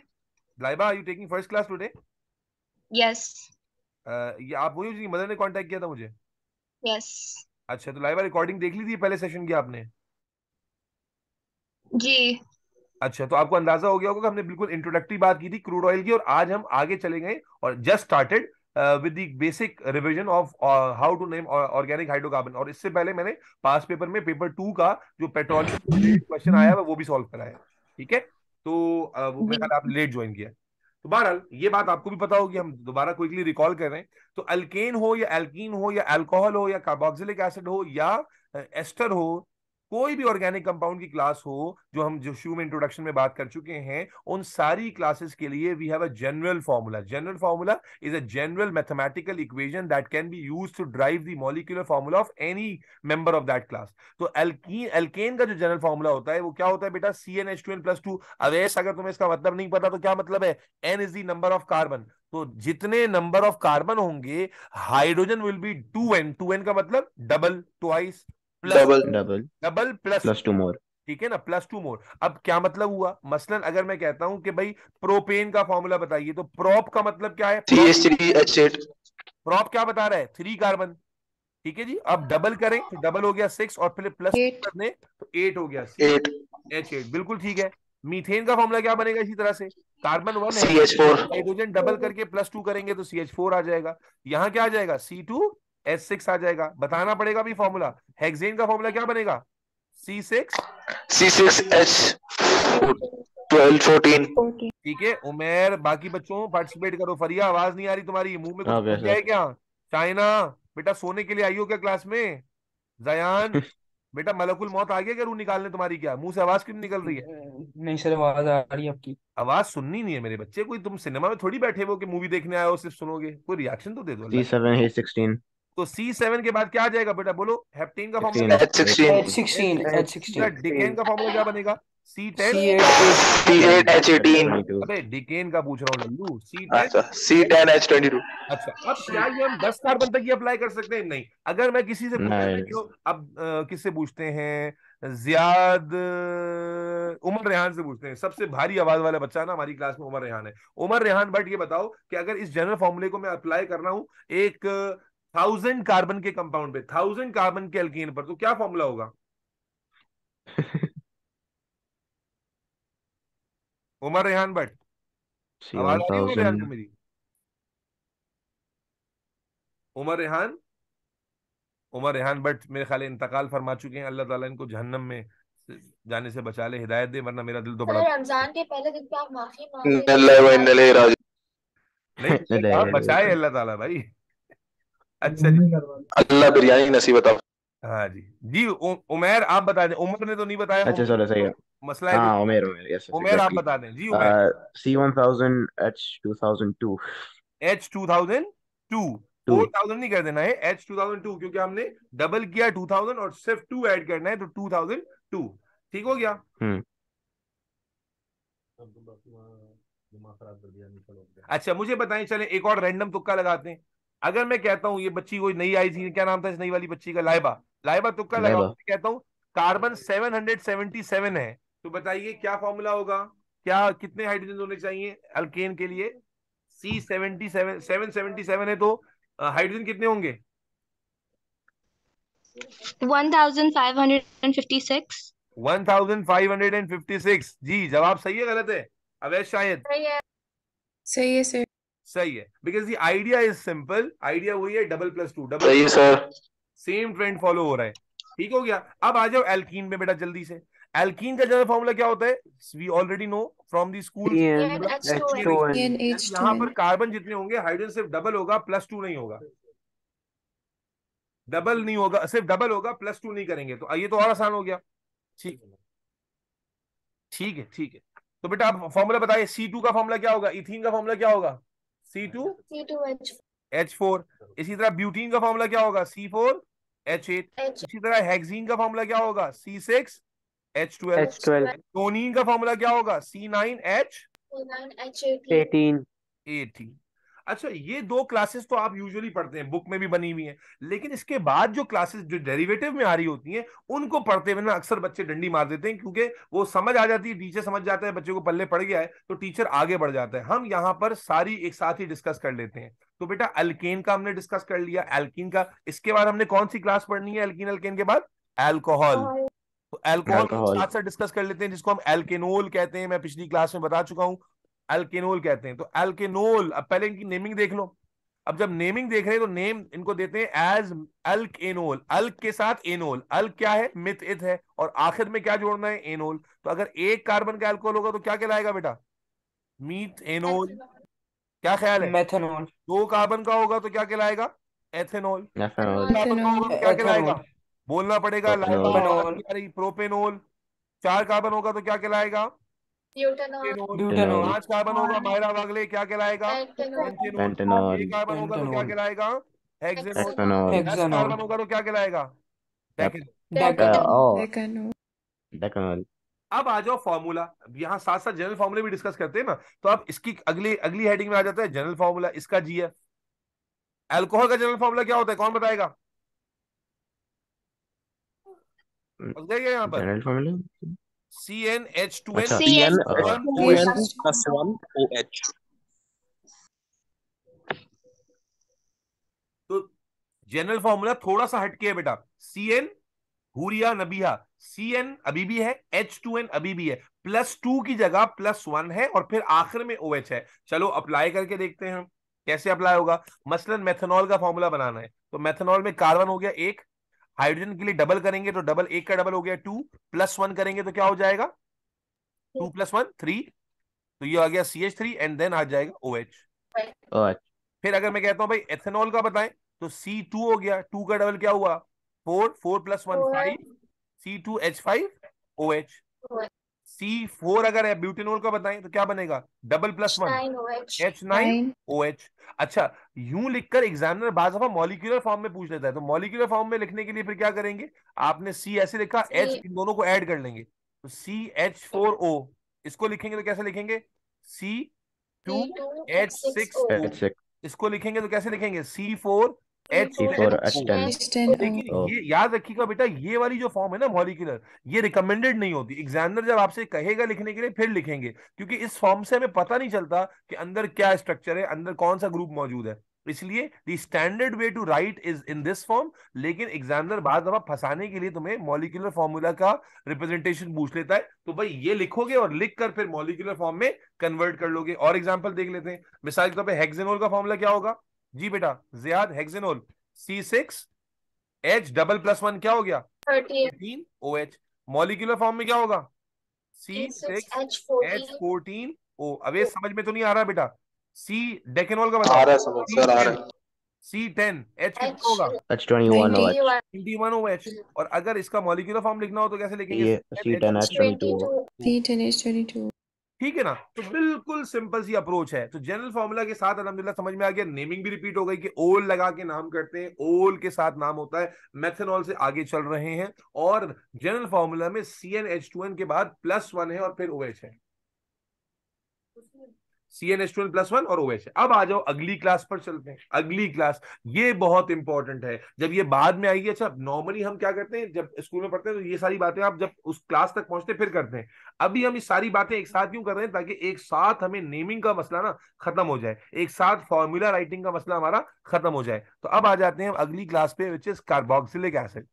Laiba are you taking first class today yes ये आप वही जिनकी मदर ने कांटेक्ट किया था मुझे यस yes. अच्छा तो लाइबा रिकॉर्डिंग देख ली थी पहले सेशन की आपने जी अच्छा तो आपको अंदाजा हो गया होगा कि हमने बिल्कुल इंट्रोडक्टरी बात की थी क्रूड ऑयल की और आज हम आगे चले गए और just started with the basic revision of how to name organic hydrocarbon और इससे पहले मैंने पास पेपर में पेपर टू का जो पेट्रोलियम क्वेश्चन आया है वो भी सॉल्व कराया ठीक है थीके? तो वो मेरे ख्याल आपने लेट ज्वाइन किया तो बहरहाल ये बात आपको भी पता होगी हम दोबारा क्विकली रिकॉल कर रहे हैं तो अल्केन हो या एल्कीन हो या अल्कोहल हो या कार्बोक्सिलिक एसिड हो या एस्टर हो कोई भी ऑर्गेनिक कंपाउंड की क्लास हो जो हम जो शू में इंट्रोडक्शन में बात कर चुके हैं उन सारी क्लासेस के लिए we have a general formula general formula is a general mathematical equation that can be use to drive the molecular formula of any member of that class तो एल्कीन एल्केन का जो जनरल फॉर्मूला होता है वो क्या होता है बेटा C N H two N plus two Awais अगर तुम्हें इसका मतलब नहीं पता तो क्या मतलब है N is the number of carbon तो जितने नंबर ऑफ कार्बन होंगे hydrogen will be two N two N का मतलब double twice plus double double double plus plus two more ठीक है ना प्लस टू मोर अब क्या मतलब हुआ मसलन अगर मैं कहता हूं कि भाई प्रोपेन का फॉर्मूला बताइए तो प्रॉप का मतलब क्या है प्रॉप क्या बता रहा है थ्री कार्बन ठीक है जी अब डबल करें तो डबल हो गया सिक्स और फिर प्लस करने तो एट हो गया एट एच एट बिल्कुल ठीक है मीथेन का फॉर्मूला क्या बनेगा इसी तरह से carbon one four hydrogen double करके प्लस टू करेंगे तो सी एच फोर आ जाएगा यहाँ क्या आ जाएगा सी टू एस सिक्स आ जाएगा बताना पड़ेगा भी फॉर्मूला हेक्सेन का फॉर्मूला क्या बनेगा C six C six H ठीक है उमेर बाकी बच्चों पार्टिसिपेट करो फरिया आवाज नहीं आ रही तुम्हारी मुंह में कुछ हाँ, है क्या चाइना बेटा सोने के लिए आई हो क्या क्लास में जयान बेटा मलकुल मौत आ गया क्या रू निकालने तुम्हारी क्या मुंह से आवाज क्यों निकल रही है नहीं सर आवाज आ रही है आपकी आवाज सुननी नहीं है मेरे बच्चे कोई तुम सिनेमा में थोड़ी बैठे हो कि मूवी देखने आए हो सिर्फ सुनोगे कोई रिएक्शन तो दे दो तो सेवन के बाद क्या आ जाएगा बेटा बोलो हेप्टेन का फॉर्मूला डिकेन का फॉर्मूला क्या बनेगा डिकेन का पूछ रहा हूँ लल्लू अच्छा, अच्छा अब क्या ये हम कार्बन तक ही अप्लाई कर सकते हैं नहीं अगर मैं किसी से अब किससे पूछते हैं जियाद उमर रेहान से पूछते हैं सबसे भारी आवाज वाला बच्चा ना हमारी क्लास में उमर रेहान है उमर रेहान बट ये बताओ कि अगर इस जनरल फॉर्मूले को मैं अप्लाई कर रहा हूँ एक थाउजेंड कार्बन के कंपाउंड पे थाउजेंड कार्बन के एल्कीन पर तो क्या फॉर्मूला होगा उमर रेहान भट्ट मेरी उमर रेहान उमर रेहान भट्ट मेरे ख्याल इंतकाल फरमा चुके हैं अल्लाह ताला इनको जहन्नम में जाने से बचा ले हिदायत दे वरना मेरा दिल तो बड़ा रमजान के पहले दिन पे आप माफी मांगे नहीं बचाए अल्लाह ताला भाई अच्छा अल्लाह बिरयानी नसीब अता हाँ जी जी उमेर आप बता दें उमर ने तो नहीं बताया अच्छा चलो सही है मसला है हाँ उमेर उमेर यस उमेर आप बता दें जी Umer C one thousand H two thousand two H two thousand two two thousand नहीं कर देना है एच टू थाउजेंड टू क्योंकि हमने डबल किया टू थाउजेंड और सिर्फ टू ऐड करना है तो टू थाउजेंड टू ठीक हो गया हम्म। अच्छा मुझे बताएं चले एक और रैंडम तुक्का लगाते हैं अगर मैं कहता हूँ ये बच्ची कोई नई आई थी क्या नाम था इस नई वाली बच्ची का लाइबा लाइबा तुक्का लगाओ कहता हूँ carbon seven hundred seventy seven है तो बताइए क्या फॉर्मूला होगा क्या कितने हाइड्रोजन होने चाहिए अल्केन के लिए C seventy seven seven seventy seven है तो हाइड्रोजन कितने होंगे जी जवाब सही है गलत है अवैध शायद सही है सही है सही सही है because the idea is simple idea वही है double plus two double same trend follow हो रहा है ठीक हो गया अब आ जाओ एल्कीन में बेटा जल्दी से एल्कीन का जनरल फॉर्मूला क्या होता है we already know from the school यहाँ पर कार्बन जितने होंगे हाइड्रोजन सिर्फ डबल होगा प्लस टू नहीं होगा डबल नहीं होगा सिर्फ डबल होगा प्लस टू नहीं करेंगे तो ये तो और आसान हो गया ठीक है ठीक है ठीक है तो बेटा आप फॉर्मूला बताइए सी टू का फॉर्मूला क्या होगा इथिन का फॉर्मूला क्या होगा C two C two H H four इसी तरह ब्यूटीन का फॉर्मूला क्या होगा सी फोर एच एट इसी तरह हेक्सीन का फॉर्मूला क्या होगा सी सिक्स एच टोनिन का फॉर्मूला क्या होगा C nine H eighteen eighteen अच्छा ये दो क्लासेस तो आप यूजुअली पढ़ते हैं बुक में भी बनी हुई है लेकिन इसके बाद जो क्लासेस जो डेरिवेटिव में आ रही होती हैं उनको पढ़ते हुए ना अक्सर बच्चे डंडी मार देते हैं क्योंकि वो समझ आ जाती है टीचर समझ जाता है बच्चे को पल्ले पड़ गया है तो टीचर आगे बढ़ जाता है हम यहाँ पर सारी एक साथ ही डिस्कस कर लेते हैं तो बेटा अल्केन का हमने डिस्कस कर लिया एल्किन का इसके बाद हमने कौन सी क्लास पढ़नी है एल्किन अल्केन के बाद एल्कोहल हाँ। तो एल्कोहल साथ साथ डिस्कस कर लेते हैं जिसको हम एल्केनोल कहते हैं मैं पिछली क्लास में बता चुका हूँ एल्केनोल कहते हैं तो एल्केनोल अब पहले इनकी नेमिंग देख लो अब जब नेमिंग देख रहे हैं तो नेम इनको देते हैं एज अल्क एनोल अल्क के साथ एनोल अल्क क्या है मिथ इथ है और आखिर में क्या जोड़ना है एनोल तो अगर एक कार्बन का एल्कोहल होगा तो क्या कहलाएगा बेटा मीथ एनोल क्या ख्याल है मेथेनोल दो कार्बन का होगा तो क्या कहलाएगा एथेनोल तो क्या कहलाएगा बोलना पड़ेगा प्रोपेनोल चार कार्बन होगा तो क्या कहलाएगा आज कार्बन होगा मायरा क्या कहलाएगा पेंटेनॉल तो कार्बन होगा तो क्या कहलाएगा कार्बन होगा तो क्या कहलाएगा डेकानॉल अब आ जाओ फॉर्मूला यहाँ साथ साथ जनरल फॉर्मूले भी डिस्कस करते हैं ना तो अब इसकी अगली अगली हेडिंग में आ जाता है जनरल फॉर्मूला इसका जी है एल्कोहल का जनरल फॉर्मूला क्या होता है कौन बताएगा hmm. यहाँ पर general formula C N H two N plus one O H तो जनरल फॉर्मूला थोड़ा सा हटके है बेटा C N Huriya Nabiha C N अभी भी है एच टू एन अभी भी है प्लस टू की जगह प्लस वन है और फिर आखिर में ओ एच है चलो अप्लाई करके देखते हैं कैसे अप्लाई होगा मसलन मेथेनॉल का फॉर्मूला बनाना है तो मेथेनॉल में कार्बन हो गया एक हाइड्रोजन के लिए डबल करेंगे तो डबल एक का डबल हो गया टू प्लस वन करेंगे तो क्या हो जाएगा टू प्लस वन थ्री तो ये आ गया C H three and then आ जाएगा ओ एच फिर अगर मैं कहता हूँ भाई एथेनॉल का बताएं तो सी टू हो गया टू का डबल क्या हुआ four four plus one five C two H five O H C four अगर ब्यूटेनोल का बताएं तो क्या बनेगा double plus one H nine O H अच्छा यूं लिखकर एग्जामिनर बाज दफा मॉलिक्यूलर फॉर्म में पूछ लेता है तो मॉलिक्यूलर फॉर्म में लिखने के लिए फिर क्या करेंगे आपने सी ऐसे लिखा एच इन दोनों को ऐड कर लेंगे तो सी एच फोर ओ इसको लिखेंगे तो कैसे लिखेंगे सी टू एच सिक्स इसको लिखेंगे तो कैसे लिखेंगे सी फोर E तो याद रखिएगा बेटा ये वाली जो फॉर्म है ना मॉलिकुलर ये रिकमेंडेड नहीं होती एग्जामिनर जब आपसे कहेगा लिखने के लिए फिर लिखेंगे क्योंकि इस फॉर्म से हमें पता नहीं चलता कि अंदर क्या स्ट्रक्चर है अंदर कौन सा ग्रुप मौजूद है इसलिए the standard way to write is in this form लेकिन एग्जामिनर बाद दफा फंसाने के लिए तुम्हें मॉलिकुलर फॉर्मूला का रिप्रेजेंटेशन पूछ लेता है तो भाई ये लिखोगे और लिख कर फिर मॉलिकुलर फॉर्म में कन्वर्ट कर लोगे और एग्जाम्पल देख लेते हैं मिसाल के तौर पर हेक्सेनोल का फॉर्मूला क्या होगा जी बेटा Ziyad hexanol C six H double plus one क्या हो गया thirteen O H molecular form में क्या होगा C six H fourteen O अब ये समझ में तो नहीं आ रहा बेटा सी डेकेनोल का बता C ten H twenty one O H और अगर इसका मॉलिक्यूलर फॉर्म लिखना हो तो कैसे लिखेंगे सी टेन ठीक है ना तो हाँ। बिल्कुल सिंपल सी अप्रोच है तो जनरल फॉर्मूला के साथ अलहमदिल्ला समझ में आ गया नेमिंग भी रिपीट हो गई कि ओल लगा के नाम करते हैं ओल के साथ नाम होता है मेथेनॉल से आगे चल रहे हैं और जनरल फॉर्मूला में C N H two N के बाद प्लस वन है और फिर ओ OH है C N S two plus one और ओएच अब आ जाओ अगली क्लास पर चलते हैं अगली क्लास ये बहुत इंपॉर्टेंट है जब ये बाद में आएगी अच्छा नॉर्मली हम क्या करते हैं जब स्कूल में पढ़ते हैं तो ये सारी बातें आप जब उस क्लास तक पहुंचते फिर करते हैं अभी हम इस सारी बातें एक साथ क्यों कर रहे हैं ताकि एक साथ हमें नेमिंग का मसला ना खत्म हो जाए एक साथ फॉर्मूला राइटिंग का मसला हमारा खत्म हो जाए तो अब आ जाते हैं अगली क्लास पे विच इज कार्बोक्सिलिक एसिड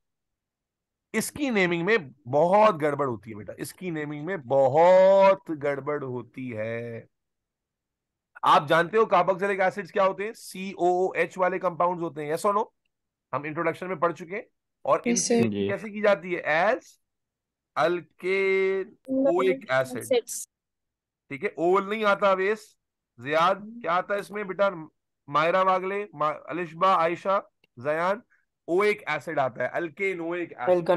इसकी नेमिंग में बहुत गड़बड़ होती है बेटा इसकी नेमिंग में बहुत गड़बड़ होती है आप जानते हो कार्बोक्सिलिक एसिड्स क्या होते हैं सीओ एच वाले कंपाउंड होते हैं यस और नो हम इंट्रोडक्शन में पढ़ चुके हैं और कैसे की जाती है एज अल्केनोइक एसिड ठीक है ओल नहीं आता वेस जियाद हम्म। क्या आता है इसमें बेटा मायरा वागले अलिशबा आयशा जयान ओइक एसिड आता है अल्केनोइक एसिड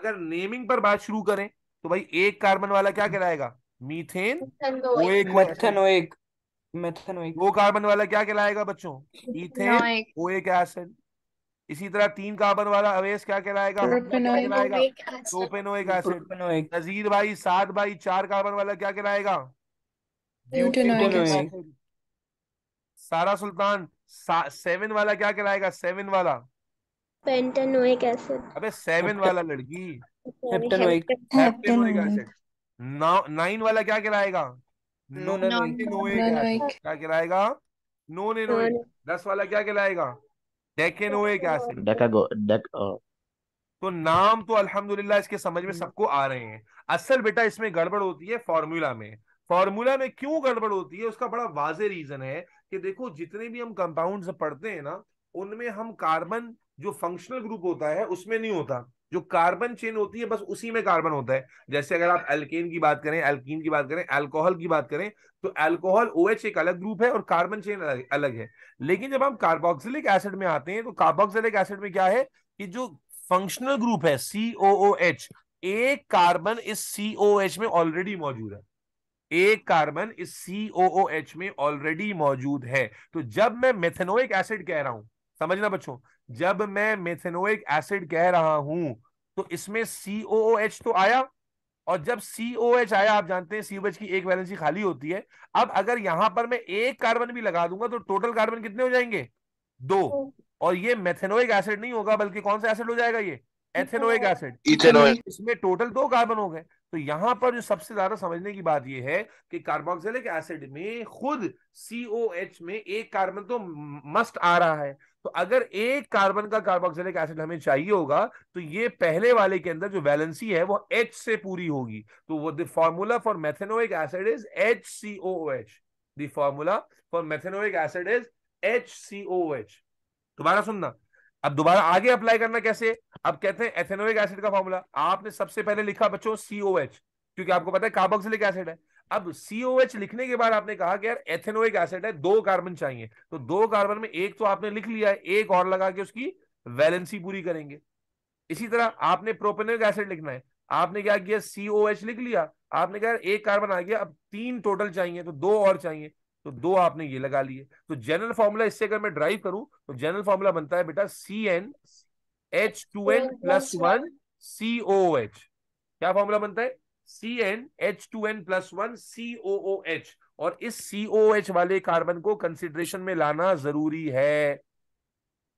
अगर नेमिंग पर बात शुरू करें तो भाई एक कार्बन वाला क्या हम्म। कहलाएगा मीथेन ओइक मेथनोइक मेथनोइक वो कार्बन वाला क्या कहलाएगा बच्चों इथेन ओइक एसिड इसी तरह तीन कार्बन वाला अवेश क्या कहलाएगा प्रोपेनोइक एसिड नजीर भाई सात भाई चार कार्बन वाला क्या कहलाएगा सारा सुल्तान सेवन वाला क्या कहलाएगा सेवन वाला अबे सेवन वाला लड़की हेप्टेनोइक हेप्टेनोइक एसिड नाइन वाला क्या कहलाएगा क्या कहलाएगा दस वाला क्या कहलाएगा तो नाम तो अल्हम्दुलिल्लाह इसके समझ में हम्म। सबको आ रहे हैं असल बेटा इसमें गड़बड़ होती है फॉर्मूला में फॉर्मूला में क्यों गड़बड़ होती है उसका बड़ा वाजे रीजन है कि देखो जितने भी हम कंपाउंड पढ़ते हैं ना उनमें हम कार्बन जो फंक्शनल ग्रुप होता है उसमें नहीं होता जो कार्बन चेन होती है बस उसी में कार्बन होता है जैसे अगर आप एल्केन की बात करें एल्कीन की बात करें अल्कोहल की बात करें तो अल्कोहल एच एक अलग ग्रुप है और कार्बन चेन अलग, अलग है लेकिन जब हम कार्बोक्सिलिक एसिड में आते हैं तो कार्बोक्सिलिक एसिड में क्या है कि जो फंक्शनल ग्रुप है सीओ एच एक कार्बन इस सीओ एच में ऑलरेडी मौजूद है एक कार्बन इस एच में ऑलरेडी मौजूद है तो जब मैं मेथेनोइक एसिड कह रहा हूं समझना बच्चों जब मैं मेथेनोइक एसिड कह रहा हूं तो इसमें एच तो आया और जब एच आया आप जानते हैं एच की एक वैलेंसी खाली होती है अब अगर यहां पर मैं एक कार्बन भी लगा दूंगा तो टोटल कार्बन कितने हो जाएंगे दो और ये मेथेनोइक एसिड नहीं होगा बल्कि कौन सा एसिड हो जाएगा ये एथेनोइक एसिड इसमें टोटल दो कार्बन हो गए तो यहां पर जो सबसे ज्यादा समझने की बात यह है कि कार्बोक्सिलिक एसिड में खुद COH में एक कार्बन तो मस्ट आ रहा है तो अगर एक कार्बन का कार्बोक्सिलिक एसिड हमें चाहिए होगा तो ये पहले वाले के अंदर जो वैलेंसी है वो H से पूरी होगी तो वो the formula for methanoic acid is H C O H the formula for methanoic acid is H C O H दोबारा सुनना अब दोबारा आगे अप्लाई करना कैसे अब कहते हैं एथेनोइक एसिड का फॉर्मूला आपने सबसे पहले लिखा बच्चों सीओएच क्योंकि आपको पता है कार्बोक्सिलिक एसिड है अब सीओएच लिखने के बाद आपने कहा कि यार एथेनोइक एसिड है दो कार्बन चाहिए तो दो कार्बन में एक तो आपने लिख लिया है एक और लगा के उसकी वैलेंसी पूरी करेंगे इसी तरह आपने प्रोपेनोइक एसिड लिखना है आपने क्या किया सीओएच लिख लिया आपने कहा एक कार्बन आ गया अब तीन टोटल चाहिए तो दो और चाहिए तो दो आपने ये लगा लिए तो जनरल फॉर्मूला इससे अगर मैं ड्राइव करूं तो जनरल फॉर्मूला बनता है बेटा C N H two N plus one C O H क्या फॉर्मूला बनता है C N H two N plus one C O O H और इस सी ओ एच वाले कार्बन को कंसिडरेशन में लाना जरूरी है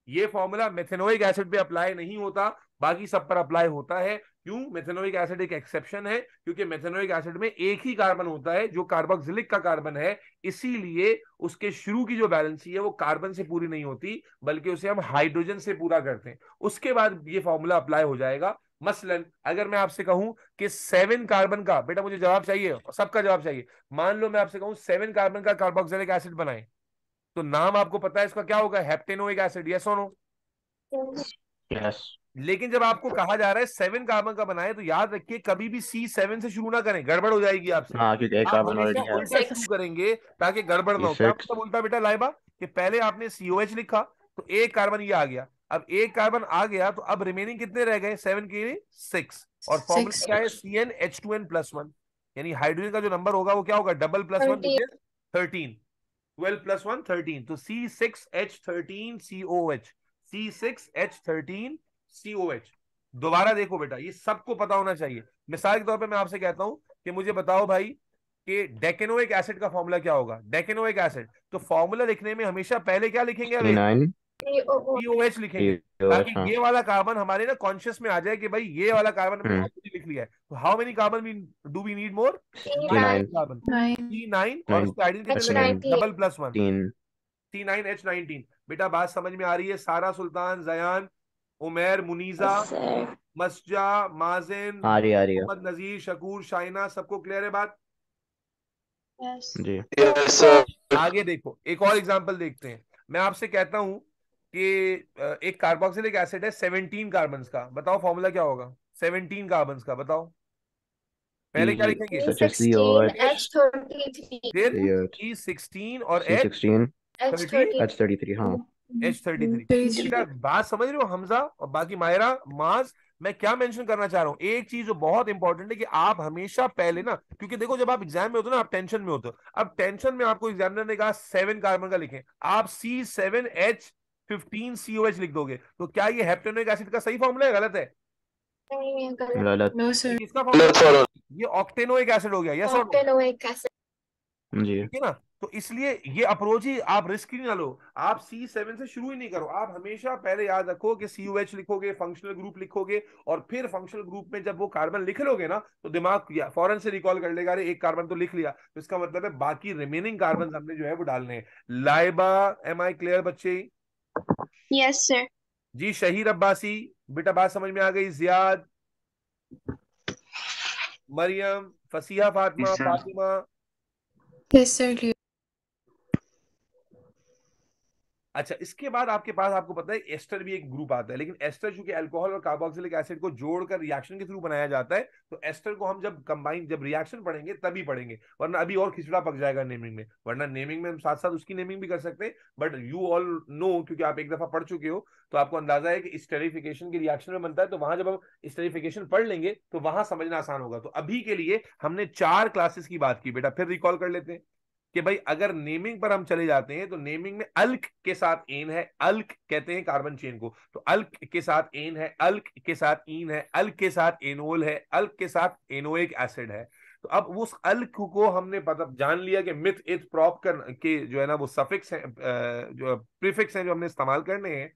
ये फॉर्मूला मेथेनोइक एसिड पे अप्लाई नहीं होता बाकी सब पर अप्लाई होता है क्यों मेथेनोइक एसिड एक एक्सेप्शन है क्योंकि मेथेनोइक एसिड में एक ही कार्बन होता है जो कार्बोक्सिलिक का कार्बन है इसीलिए उसके शुरू की जो बैलेंसी है वो कार्बन से पूरी नहीं होती बल्कि उसे हम हाइड्रोजन से पूरा करते हैं उसके बाद ये फॉर्मूला अप्लाई हो जाएगा मसलन अगर मैं आपसे कहूं कि सेवन कार्बन का बेटा मुझे जवाब चाहिए सबका जवाब चाहिए मान लो मैं आपसे कहूं सेवन कार्बन का कार्बोक्सिलिक एसिड बनाए तो नाम आपको पता है इसका क्या होगा हेप्टेनोइक एसिड यस और नो यस लेकिन जब आपको कहा जा रहा है सेवन कार्बन का बनाए तो याद रखिए कभी भी सी सेवन से शुरू ना करें गड़बड़ हो जाएगी आपसे हाँ, शुरू करेंगे ताकि गड़बड़ ना हो तो बोलता बेटा लाइबा कि पहले आपने सीओएच लिखा तो एक कार्बन ये आ गया अब एक कार्बन आ गया तो अब रिमेनिंग कितने रह गए सेवन के लिए सिक्स और फॉर्मूला क्या है C N H two N plus one यानी हाइड्रोजन का जो नंबर होगा वो क्या होगा double plus one thirteen twelve plus one thirteen तो C six H thirteen C O H C six H thirteen H दोबारा देखो बेटा ये सबको पता होना चाहिए मिसाल के तौर पर मैं आपसे कहता हूं कि मुझे बताओ भाई कि डेकेनोइक एसिड का फॉर्मूला क्या होगा डेकेनोइक एसिड तो फॉर्मूला लिखने में हमेशा पहले क्या लिखेंगे COH लिखेंगे हाँ। ताकि ये वाला कार्बन हमारे ना कॉन्शियस में आ जाए कि भाई ये वाला कार्बन हमने हम्म। लिख लिया है तो how many carbon we do we need more carbon T nine और double plus one T nine H nineteen बेटा बात समझ में आ रही है सारा सुल्तान जयान उमेर मुनीजा मस्जा माजिन मोहम्मद नजीर शकूर शाइना सबको क्लियर है बात yes. जी yes, आगे देखो एक और एग्जांपल देखते हैं मैं आपसे कहता हूं कि एक कार्बोक्सिलिक एसिड है सेवनटीन कार्बन का बताओ फॉर्मूला क्या होगा सेवनटीन कार्बन का बताओ पहले क्या लिखेंगे और एच थर्टी थ्री हाँ एच थर्टी थ्री बात समझ रहे हो हमजा और बाकी मायरा माज मैं क्या मेंशन करना चाह रहा हूँ एक चीज जो बहुत इंपॉर्टेंट है कि आप हमेशा पहले ना क्योंकि देखो जब आप एग्जाम में होते हो ना आप टेंशन में होते हो अब टेंशन में आपको एग्जामिनर ने कहा सेवन कार्बन का लिखें आप C seven H fifteen C O H लिख दोगे तो क्या ये हेप्टेनोइक एसिड का सही फॉर्मूला है गलत है गलत इसका फॉर्मूला ये ऑक्टेनोइक एसिड हो गया यस ऑक्टेनोइक एसिड जी ठीक है ना तो इसलिए ये अप्रोच ही आप रिस्क ही ना लो आप सी सेवन से शुरू ही नहीं करो आप हमेशा पहले याद रखो कि सी एच लिखोगे फंक्शनल ग्रुप लिखोगे और फिर फंक्शनल ग्रुप में जब वो कार्बन लिख लोगे ना तो दिमाग फॉरन से रिकॉल कर लेगा अरे एक कार्बन तो लिख लिया तो इसका मतलब है बाकी रिमेनिंग कार्बन हमने जो है वो डालने लाइबा एम आई क्लियर बच्चे यस सर जी शहीर अब्बासी बेटा बात समझ में आ गई जियाद मरियम फसीहा फातिमा फातिमा यस सर अच्छा इसके बाद आपके पास आपको पता है एस्टर भी एक ग्रुप आता है लेकिन एस्टर चूंकि अल्कोहल और कार्बोक्सिलिक एसिड को जोड़कर रिएक्शन के थ्रू बनाया जाता है तो एस्टर को हम जब कंबाइन जब रिएक्शन पढ़ेंगे तभी पढ़ेंगे वरना अभी और खिचड़ा पक जाएगा नेमिंग में वरना नेमिंग में हम साथ साथ उसकी नेमिंग भी कर सकते हैं बट यू ऑल नो क्योंकि आप एक दफा पढ़ चुके हो तो आपको अंदाजा है कि स्टेरिफिकेशन के रिएक्शन में बनता है तो वहां जब हम स्टेरिफिकेशन पढ़ लेंगे तो वहां समझना आसान होगा तो अभी के लिए हमने चार क्लासेस की बात की बेटा फिर रिकॉल कर लेते हैं कि भाई अगर नेमिंग पर हम चले जाते हैं तो नेमिंग में अल्क के साथ एन है अल्क कहते हैं कार्बन चेन को तो अल्क के साथ एन है अल्क के साथ ईन है अल्क के साथ एनोल है अल्क के साथ एनोएक एसिड है तो अब उस अल्क को हमने मतलब जान लिया कि मिथ इथ प्रॉप कर के जो है ना वो सफिक्स है जो प्रीफिक्स है जो हमने इस्तेमाल करने हैं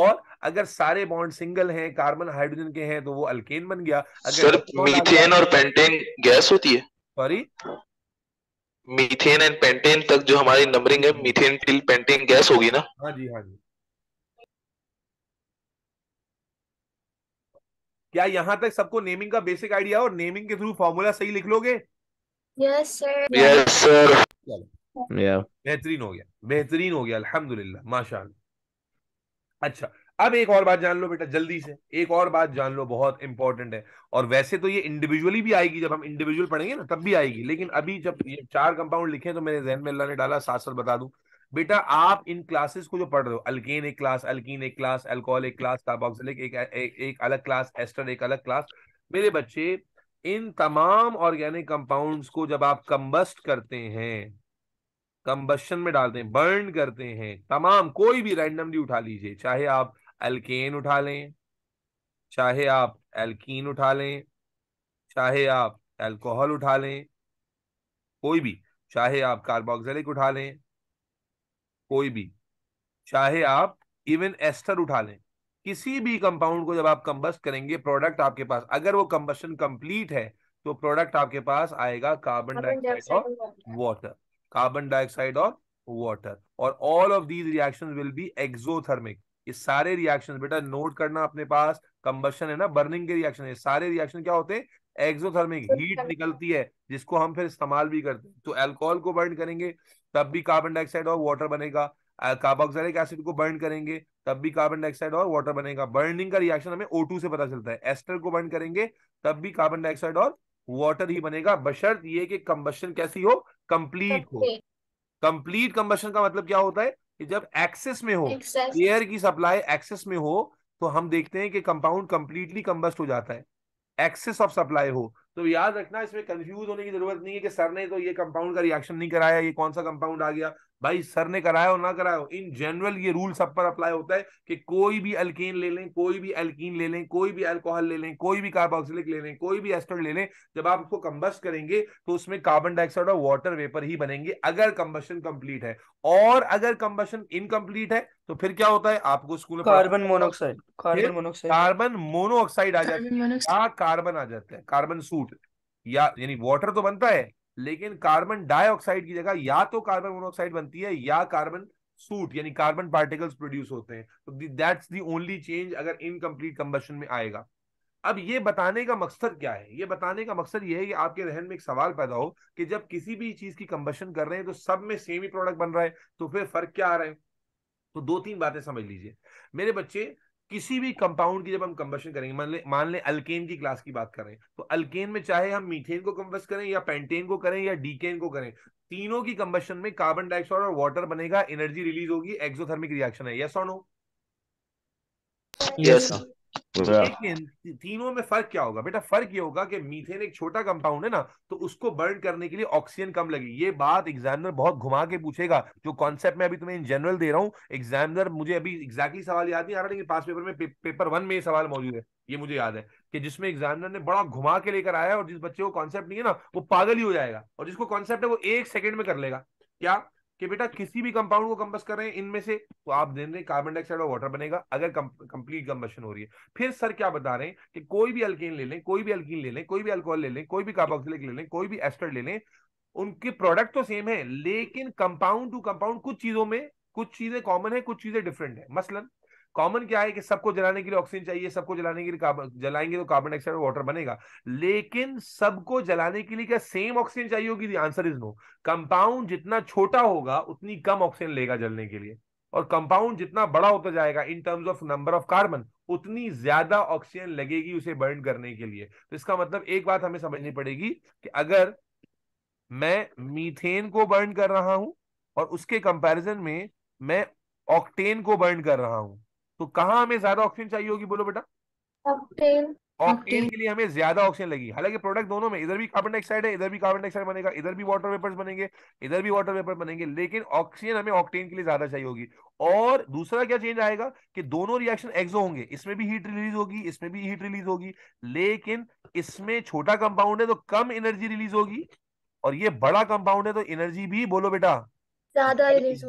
और अगर सारे बॉन्ड सिंगल हैं कार्बन हाइड्रोजन के हैं तो वो अल्केन बन गया अगर सर मीथेन और पेंटेन गैस होती है सॉरी मीथेन एंड पेंटेन तक जो हमारी नंबरिंग है मीथेन टिल पेंटेन गैस होगी ना हाँ जी हाँ जी क्या यहाँ तक सबको नेमिंग का बेसिक आइडिया और नेमिंग के थ्रू फॉर्मूला सही लिख लोगे यस सर यस सर बेहतरीन हो गया बेहतरीन हो गया अल्हम्दुलिल्लाह माशाल्लाह अच्छा अब एक और बात जान लो बेटा जल्दी से एक और बात जान लो बहुत इंपॉर्टेंट है और वैसे तो ये इंडिविजुअली भी आएगी जब हम इंडिविजुअल पढ़ेंगे ना तब भी आएगी लेकिन अभी जब ये चार कंपाउंड लिखे तो मेरे जहन में अल्लाह ने डाला साथ साथ बता दू बेटा आप इन क्लासेस को जो पढ़ रहे हो अल्केन एक क्लास अल्कीन एक क्लास अल्कोहल एक क्लास कार्बोक्सिलिक एक, एक, एक अलग क्लास एस्टर एक अलग क्लास मेरे बच्चे इन तमाम ऑर्गेनिक कंपाउंड्स को जब आप कंबस्ट करते हैं कंबस्टन में डालते हैं बर्न करते हैं तमाम कोई भी रैंडमली उठा लीजिए चाहे आप एल्केन उठा लें चाहे आप एल्कीन उठा लें चाहे आप एल्कोहल उठा लें कोई भी चाहे आप कार्बोक्सिलिक उठा लें कोई भी चाहे आप इवन एस्टर उठा लें किसी भी कंपाउंड को जब आप कंबस्ट करेंगे प्रोडक्ट आपके पास अगर वो कंबस्टन कंप्लीट है तो प्रोडक्ट आपके पास आएगा कार्बन डाइऑक्साइड और वाटर कार्बन डाइऑक्साइड और वाटर और all of these reactions will be exothermic ये सारे रिएक्शन बेटा नोट करना अपने पास कंबशन है ना बर्निंग के रिएक्शन ये सारे रिएक्शन क्या होते हैं एक्सोथर्मिक हीट निकलती है जिसको हम फिर इस्तेमाल भी करते हैं तो एल्कोहल को बर्न करेंगे तब भी कार्बन डाइऑक्साइड और वाटर बनेगा कार्बोक्सिलिक एसिड को बर्न करेंगे तब भी कार्बन डाइऑक्साइड और वाटर बनेगा बर्निंग का रिएक्शन हमें ओ से पता चलता है एस्टर को बर्न करेंगे तब भी कार्बन डाइऑक्साइड और वाटर ही बनेगा बशर्त ये कि कंबशन कैसी हो कंप्लीट हो कंप्लीट कंबशन का मतलब क्या होता है कि जब एक्सेस में हो एयर की सप्लाई एक्सेस में हो तो हम देखते हैं कि कंपाउंड कंप्लीटली कंबस्ट हो जाता है एक्सेस ऑफ सप्लाई हो तो याद रखना इसमें कंफ्यूज होने की जरूरत नहीं है कि सर ने तो ये कंपाउंड का रिएक्शन नहीं कराया ये कौन सा कंपाउंड आ गया भाई सर ने कराया हो ना कराया हो इन जनरल ये रूल सब पर अप्लाई होता है कि कोई भी अल्केन ले लें कोई भी अल्कीन ले लें कोई भी अल्कोहल ले लें कोई भी कार्बोक्सिलिक ले लें कोई भी एस्टर ले लें जब आप उसको कंबस्ट करेंगे तो उसमें कार्बन डाइऑक्साइड और वाटर वेपर ही बनेंगे अगर कंबशन कंप्लीट है और अगर कंबशन इनकम्प्लीट है तो फिर क्या होता है आपको school carbon monoxide carbon monoxide carbon monoxide आ जाता है कार्बन आ जाता है कार्बन सूट या यानी वाटर तो बनता है लेकिन कार्बन डाइऑक्साइड की जगह या तो कार्बन मोनोऑक्साइड बनती है या कार्बन सूट यानी कार्बन पार्टिकल्स प्रोड्यूस होते हैं तो दैट्स दी ओनली चेंज अगर इनकम्प्लीट कंबशन में आएगा अब ये बताने का मकसद क्या है ये बताने का मकसद ये है कि आपके रहन में एक सवाल पैदा हो कि जब किसी भी चीज की कंबशन कर रहे हैं तो सब में सेम ही प्रोडक्ट बन रहा है तो फिर फर्क क्या आ रहा है तो दो तीन बातें समझ लीजिए मेरे बच्चे किसी भी कंपाउंड की जब हम कंबशन करेंगे मान ले मान लें अल्केन की क्लास की बात करें तो अल्केन में चाहे हम मीथेन को कंबस करें या पेंटेन को करें या डीकेन को करें तीनों की कंबशन में कार्बन डाइऑक्साइड और वाटर बनेगा एनर्जी रिलीज होगी एक्सोथर्मिक रिएक्शन है यस और नो यस लेकिन तो तीनों में फर्क क्या होगा बेटा फर्क ये होगा कि मीथेन एक छोटा कंपाउंड है ना तो उसको बर्न करने के लिए ऑक्सीजन कम लगी ये बात एग्जामिनर बहुत घुमा के पूछेगा जो कॉन्सेप्ट मैं अभी तुम्हें इन जनरल दे रहा हूँ एग्जामिनर मुझे अभी एग्जैक्टली सवाल याद नहीं आ रहा लेकिन पास पेपर में पे, पेपर वन में ये सवाल मौजूद है ये मुझे याद है कि जिसमें एग्जामिनर ने बड़ा घुमा के लेकर आया और जिस बच्चे को कॉन्सेप्ट नहीं है ना वो पागल ही हो जाएगा और जिसको कॉन्सेप्ट है वो एक सेकेंड में कर लेगा क्या कि बेटा किसी भी कंपाउंड को कंबस कर रहे हैं इनमें से तो आप दे रहे कार्बन डाइऑक्साइड और वाटर बनेगा अगर कंप्लीट कंबशन हो रही है फिर सर क्या बता रहे हैं कि कोई भी अल्केन ले लें कोई भी अल्किन ले लें कोई भी अल्कोहल ले लें कोई भी कार्बोक्सिलिक ले लें कोई भी एस्टर ले लें उनके प्रोडक्ट तो सेम है लेकिन कंपाउंड टू कंपाउंड कुछ चीजों में कुछ चीजें कॉमन है कुछ चीजें डिफरेंट है मसलन कॉमन क्या है कि सबको जलाने के लिए ऑक्सीजन चाहिए सबको जलाने के लिए जलाएंगे तो कार्बन डाइऑक्साइड वाटर बनेगा लेकिन सबको जलाने के लिए क्या सेम ऑक्सीजन चाहिए होगी आंसर इज नो कंपाउंड जितना छोटा होगा उतनी कम ऑक्सीजन लेगा जलने के लिए और कंपाउंड जितना बड़ा होता जाएगा in terms of number of carbon उतनी ज्यादा ऑक्सीजन लगेगी उसे बर्न करने के लिए तो इसका मतलब एक बात हमें समझनी पड़ेगी कि अगर मैं मीथेन को बर्न कर रहा हूं और उसके कंपैरिजन में मैं ऑक्टेन को बर्न कर रहा हूं तो कहाँ हमें ज्यादा ऑक्सीजन चाहिए होगी बोलो बेटा ऑक्टेन ऑक्टेन के लिए हमें ज्यादा ऑक्सीजन लगी हालांकि प्रोडक्ट दोनों में इधर भी कार्बन डाइऑक्साइड है इधर भी कार्बन डाइऑक्साइड बनेगा इधर भी वाटर वेपर्स बनेंगे इधर भी वाटर वेपर बनेंगे लेकिन ऑक्सीजन हमें ऑक्टेन के लिए ज्यादा चाहिए होगी और दूसरा क्या चेंज आएगा कि दोनों रिएक्शन एक्सो होंगे इसमें भी हीट रिलीज होगी इसमें भी हीट रिलीज होगी लेकिन इसमें छोटा कंपाउंड है तो कम एनर्जी रिलीज होगी और ये बड़ा कंपाउंड है तो एनर्जी भी बोलो बेटा ज्यादा रिलीज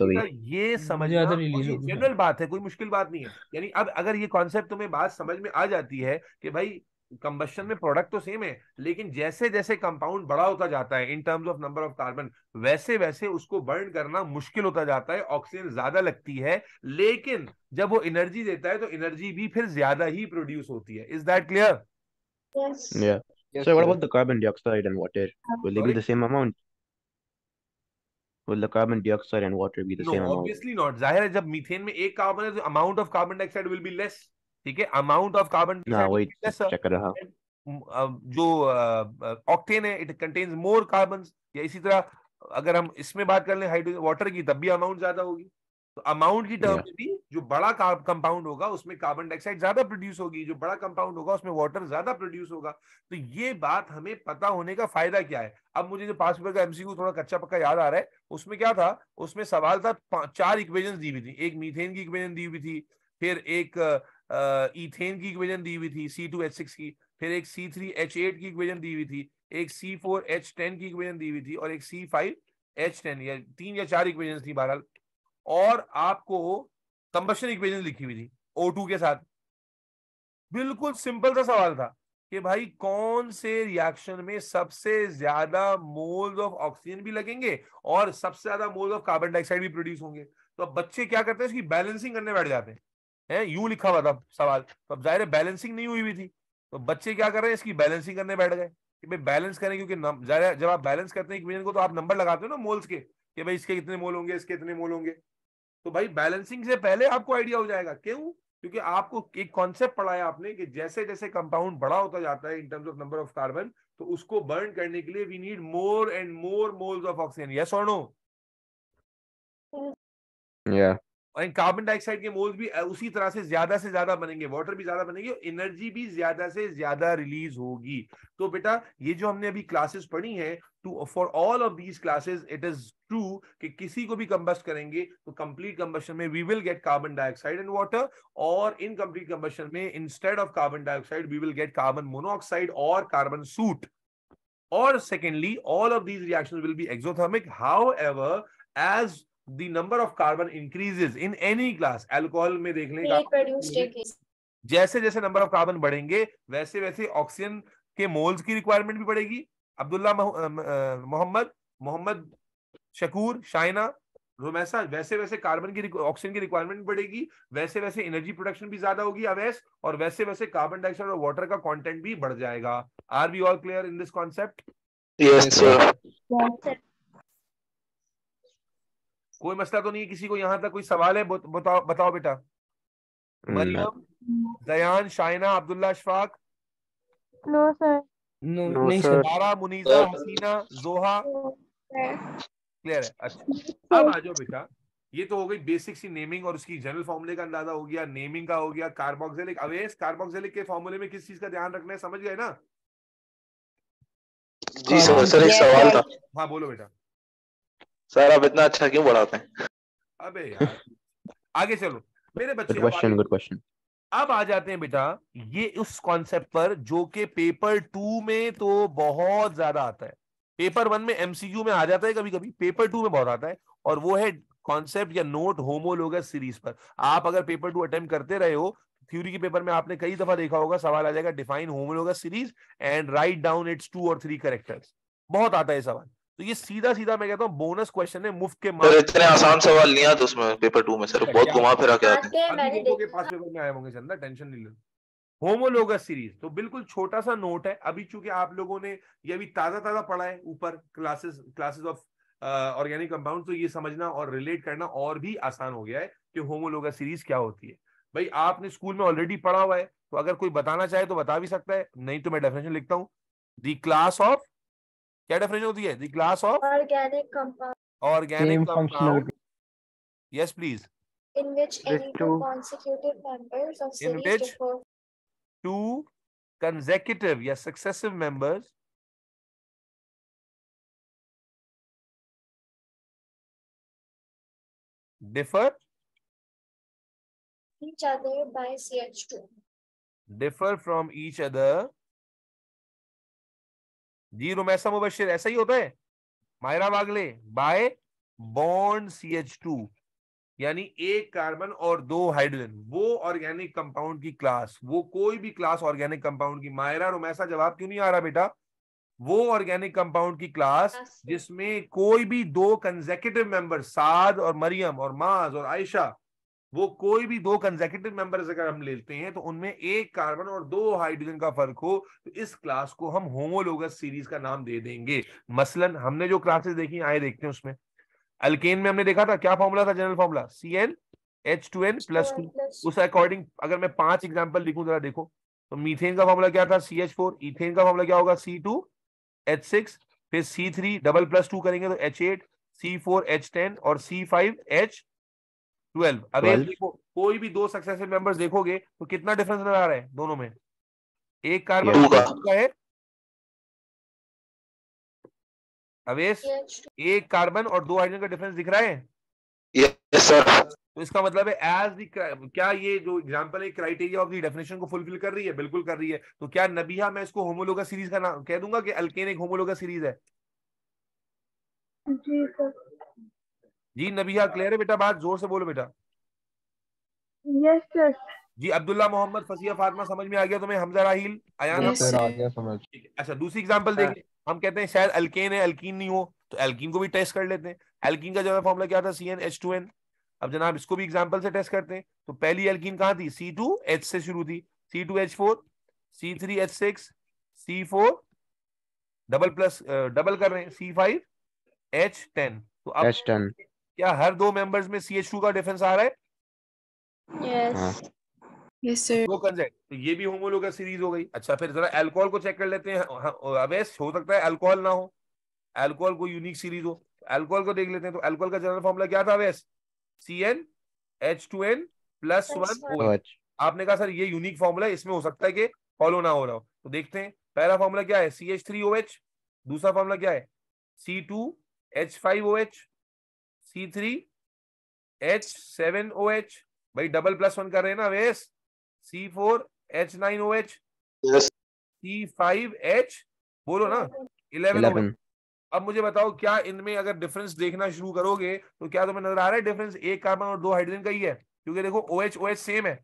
हो गई तो ये समझ जनरल बात है कोई मुश्किल बात नहीं है यानी अब अगर ये कॉन्सेप्ट तुम्हें बात समझ में आ जाती है कि भाई कंबशन में प्रोडक्ट तो सेम है लेकिन जैसे जैसे कंपाउंड बड़ा होता जाता है in terms of number of carbon वैसे वैसे उसको बर्न करना मुश्किल होता जाता है ऑक्सीजन ज्यादा लगती है लेकिन जब वो एनर्जी देता है तो एनर्जी भी फिर ज्यादा ही प्रोड्यूस होती है is that clear Yes. Yeah. Yes, so what about the carbon dioxide and water? Will they be the same amount? will the carbon dioxide and water be the no, same amount? obviously not जाहिर है जब methane में एक carbon है तो amount of carbon dioxide will be less ठीक है amount of carbon ना वही चेक कर रहा जो ऑक्टेन uh, uh, है इट कंटेन्स मोर कार्बन या इसी तरह अगर हम इसमें बात कर लें हाइड्रोजन वाटर की तब भी अमाउंट ज्यादा होगी तो अमाउंट की टर्म में भी जो बड़ा कंपाउंड होगा उसमें कार्बन डाइऑक्साइड ज्यादा प्रोड्यूस होगी जो बड़ा कंपाउंड होगा उसमें वाटर ज्यादा प्रोड्यूस होगा तो ये बात हमें पता होने का फायदा क्या है अब मुझे जो पास पेपर का एमसीक्यू थोड़ा कच्चा पक्का याद आ रहा है उसमें क्या था उसमें सवाल था चार इक्वेजन दी हुई थी एक मीथेन की इक्वेजन दी हुई थी फिर एक इथेन की इक्वेजन दी हुई थी सी टू एच सिक्स की फिर एक सी थ्री एच एट की इक्वेजन दी हुई थी एक सी फोर एच टेन की इक्वेजन दी हुई थी और एक सी फाइव एच टेन या तीन या चार इक्वेजन थी बहरहाल और आपको कंबशन इक्वेशन लिखी हुई थी O2 के साथ बिल्कुल सिंपल सा सवाल था कि भाई कौन से रिएक्शन में सबसे ज्यादा मोल्स ऑफ ऑक्सीजन भी लगेंगे और सबसे ज्यादा मोल्स ऑफ कार्बन डाइऑक्साइड भी प्रोड्यूस होंगे तो अब बच्चे क्या करते हैं इसकी बैलेंसिंग करने बैठ जाते हैं यू लिखा हुआ था सवाल तो अब जाहिर बैलेंसिंग नहीं हुई हुई थी तो बच्चे क्या कर रहे हैं इसकी बैलेंसिंग करने बैठ गए कि भाई बैलेंस करें क्योंकि जब आप बैलेंस करते हैं इक्वेशन को तो आप नंबर लगाते हो ना मोल्स के कि भाई इसके कितने मोल होंगे इसके इतने मोल होंगे तो भाई बैलेंसिंग से पहले आपको आइडिया हो जाएगा क्यों क्योंकि आपको एक कॉन्सेप्ट पढ़ाया आपने कि जैसे जैसे कंपाउंड बड़ा होता जाता है in terms of number of carbon तो उसको बर्न करने के लिए we need more and more moles of oxygen yes और नो या कार्बन डाइऑक्साइड के मोल्स भी uh, उसी तरह से ज्यादा से ज्यादा बनेंगे वाटर भी ज्यादा बनेगी और एनर्जी भी ज्यादा से ज्यादा रिलीज होगी तो बेटा ये जो हमने अभी क्लासेस पढ़ी है to for all of these classes it is true कि किसी को भी कंबस्ट करेंगे तो कंप्लीट कंबस्टन में we will get carbon dioxide and water और इन कंप्लीट में instead of carbon dioxide we will get carbon monoxide और carbon soot secondly all of these reaction will be exothermic however as the number of carbon increases in any class alcohol में देख लें जैसे जैसे number of carbon बढ़ेंगे वैसे वैसे oxygen के मोल्स की रिक्वायरमेंट भी बढ़ेगी अब्दुल्ला मोहम्मद मोहम्मद शकूर शाइना रोमैसा वैसे वैसे कार्बन की ऑक्सीजन की रिक्वायरमेंट बढ़ेगी वैसे वैसे एनर्जी प्रोडक्शन भी ज्यादा होगी अवैस और वैसे वैसे कार्बन डाइऑक्साइड और वाटर का कंटेंट भी बढ़ जाएगा are we all clear in this concept कोई मसला तो नहीं है किसी को यहाँ तक कोई सवाल है बताओ बताओ बेटा hmm. मरियम मतलब Dayan Shaina Abdullah Ashfaq no sir no नहीं सर सारा मुनीजा हसीना जोहा क्लियर है अच्छा तो अब आ जाओ बेटा ये तो हो गई बेसिक सी नेमिंग और उसकी जनरल फॉर्मूले का अंदाजा हो गया नेमिंग का हो गया कार्बोक्सिलिक अवेस कार्बोक्सिलिक के फॉर्मूले में किस चीज का ध्यान रखना है समझ गए ना जी सर सर एक सवाल था हाँ बोलो बेटा सर आप इतना अच्छा क्यों पढ़ाते हैं अबे यार आगे चलो मेरे बच्चे गुड क्वेश्चन गुड क्वेश्चन अब आ जाते हैं बेटा ये उस कॉन्सेप्ट पर जो कि पेपर टू में तो बहुत ज्यादा आता है पेपर वन में एमसीक्यू में आ जाता है कभी कभी पेपर टू में बहुत आता है और वो है कॉन्सेप्ट या नोट होमोलोगस सीरीज पर आप अगर पेपर टू अटेम्प्ट करते रहे हो थ्योरी के पेपर में आपने कई दफा देखा होगा सवाल आ जाएगा define homologous series and write down its two और थ्री करेक्टर्स बहुत आता है सवाल तो ये सीधा सीधा मैं कहता हूँ बोनस क्वेश्चन है मुफ्त के मार्क्स इतने आसान सवाल नहीं आते उसमें पेपर टू में सर अच्छा, बहुत घुमा फिरा के आते हैं हाँ, आए होंगे चंदा टेंशन नहीं लो होमोलोगस सीरीज तो बिल्कुल छोटा सा नोट है अभी चूंकि आप लोगों ने ये अभी ताजा ताजा पढ़ा है ऊपर classes classes of organic compound तो ये समझना और रिलेट करना और भी आसान हो गया है कि होमोलोगस सीरीज क्या होती है भाई आपने स्कूल में ऑलरेडी पढ़ा हुआ है तो अगर कोई बताना चाहे तो बता भी सकता है नहीं तो मैं डेफिनेशन लिखता हूँ द क्लास ऑफ क्या डेफिनेशन होती है class of organic compound organic compound yes please in which in which two consecutive या successive members differ each other by ch2 differ from each other जी रुमैसा मुबशिर ऐसा ही होता है Maira Wagle by bond C H two यानी एक कार्बन और दो हाइड्रोजन वो ऑर्गेनिक कंपाउंड की क्लास वो कोई भी क्लास ऑर्गेनिक कंपाउंड की मायरा रोमैसा जवाब क्यों नहीं आ रहा बेटा वो ऑर्गेनिक कंपाउंड की क्लास जिसमें कोई भी दो कंजेकेटिव मेंबर साद और मरियम और माज और आयशा वो कोई भी दो कंजेकेटिव मेंबर्स अगर हम लेते हैं तो उनमें एक कार्बन और दो हाइड्रोजन का फर्क हो तो इस क्लास को हम होमोलोगस सीरीज का नाम दे देंगे मसलन हमने जो क्लासेस देखी आए देखते हैं उसमें अल्केन में हमने देखा था क्या फॉर्मूला था general formula C N H two N plus two उस अकॉर्डिंग अगर मैं पांच एग्जाम्पल लिखू जरा देखो तो मीथेन का फॉर्मूला क्या था सी एच फोर इथेन का फॉर्मूला क्या होगा सी टू एच सिक्स फिर C three double plus two करेंगे तो H eight C four H ten और सी फाइव एच ट्वेल्व अगर देखो कोई भी दो सक्सेसिव मेंबर्स देखोगे तो कितना डिफरेंस नजर आ रहा है दोनों में एक कार्बन का है अवेश एक कार्बन और दो हाइड्रोजन का डिफरेंस दिख रहा है यस सर तो इसका मतलब है एज दी क्या ये जो एग्जांपल है क्राइटेरिया ऑफ दी डेफिनेशन को फुलफिल कर रही है बिल्कुल कर रही है तो क्या नबीहा मैं इसको होमोलोगा सीरीज का नाम कह दूंगा कि अल्केन एक होमोलोगा सीरीज है जी सर जी नबीहा क्लियर है बेटा बात जोर से बोलो बेटा यस सर जी अब्दुल्ला मोहम्मद फसिया फातिमा समझ में आ गया तुम्हें हमजा राहिल अयान yes, आ गया समझ अच्छा दूसरी एग्जांपल देखिए हम कहते हैं शायद अल्केन है अल्कीन नहीं हो तो अल्कीन को भी टेस्ट कर लेते हैं अल्कीन का जो है फॉर्मूला क्या था C N H two N अब जनाब इसको भी एग्जाम्पल से टेस्ट करते हैं तो पहली एल्किन कहाँ थी सी टू एच से शुरू थी C two H four C three H six C four double plus double कर रहे हैं सी फाइव एच टेन तो अब क्या हर दो मेंबर्स में सी एच टू का डिफरेंस आ रहा है यस यस सर तो ये भी होमोलोगस सीरीज हो गई अच्छा फिर जरा अल्कोहल को चेक कर लेते हैं हाँ, हाँ, अवेश हो सकता है अल्कोहल ना हो अल्कोहल को यूनिक सीरीज हो अल्कोहल को देख लेते हैं तो अल्कोहल का जनरल फॉर्मूला क्या था Awais C N H two N plus one आपने कहा सर ये यूनिक फॉर्मूला है इसमें हो सकता है कि फॉलो ना हो रहा हो तो देखते हैं पहला फॉर्मूला क्या है C H three O H दूसरा फॉर्मूला क्या है C two H five O H C three H seven O H भाई डबल प्लस वन कर रहे हैं ना वेस C four H nine O H C five H बोलो ना इलेवन अब मुझे बताओ क्या इनमें अगर डिफरेंस देखना शुरू करोगे तो क्या तुम्हें नजर आ रहा है डिफरेंस एक कार्बन और दो हाइड्रोजन का ही है क्योंकि देखो O H O H same है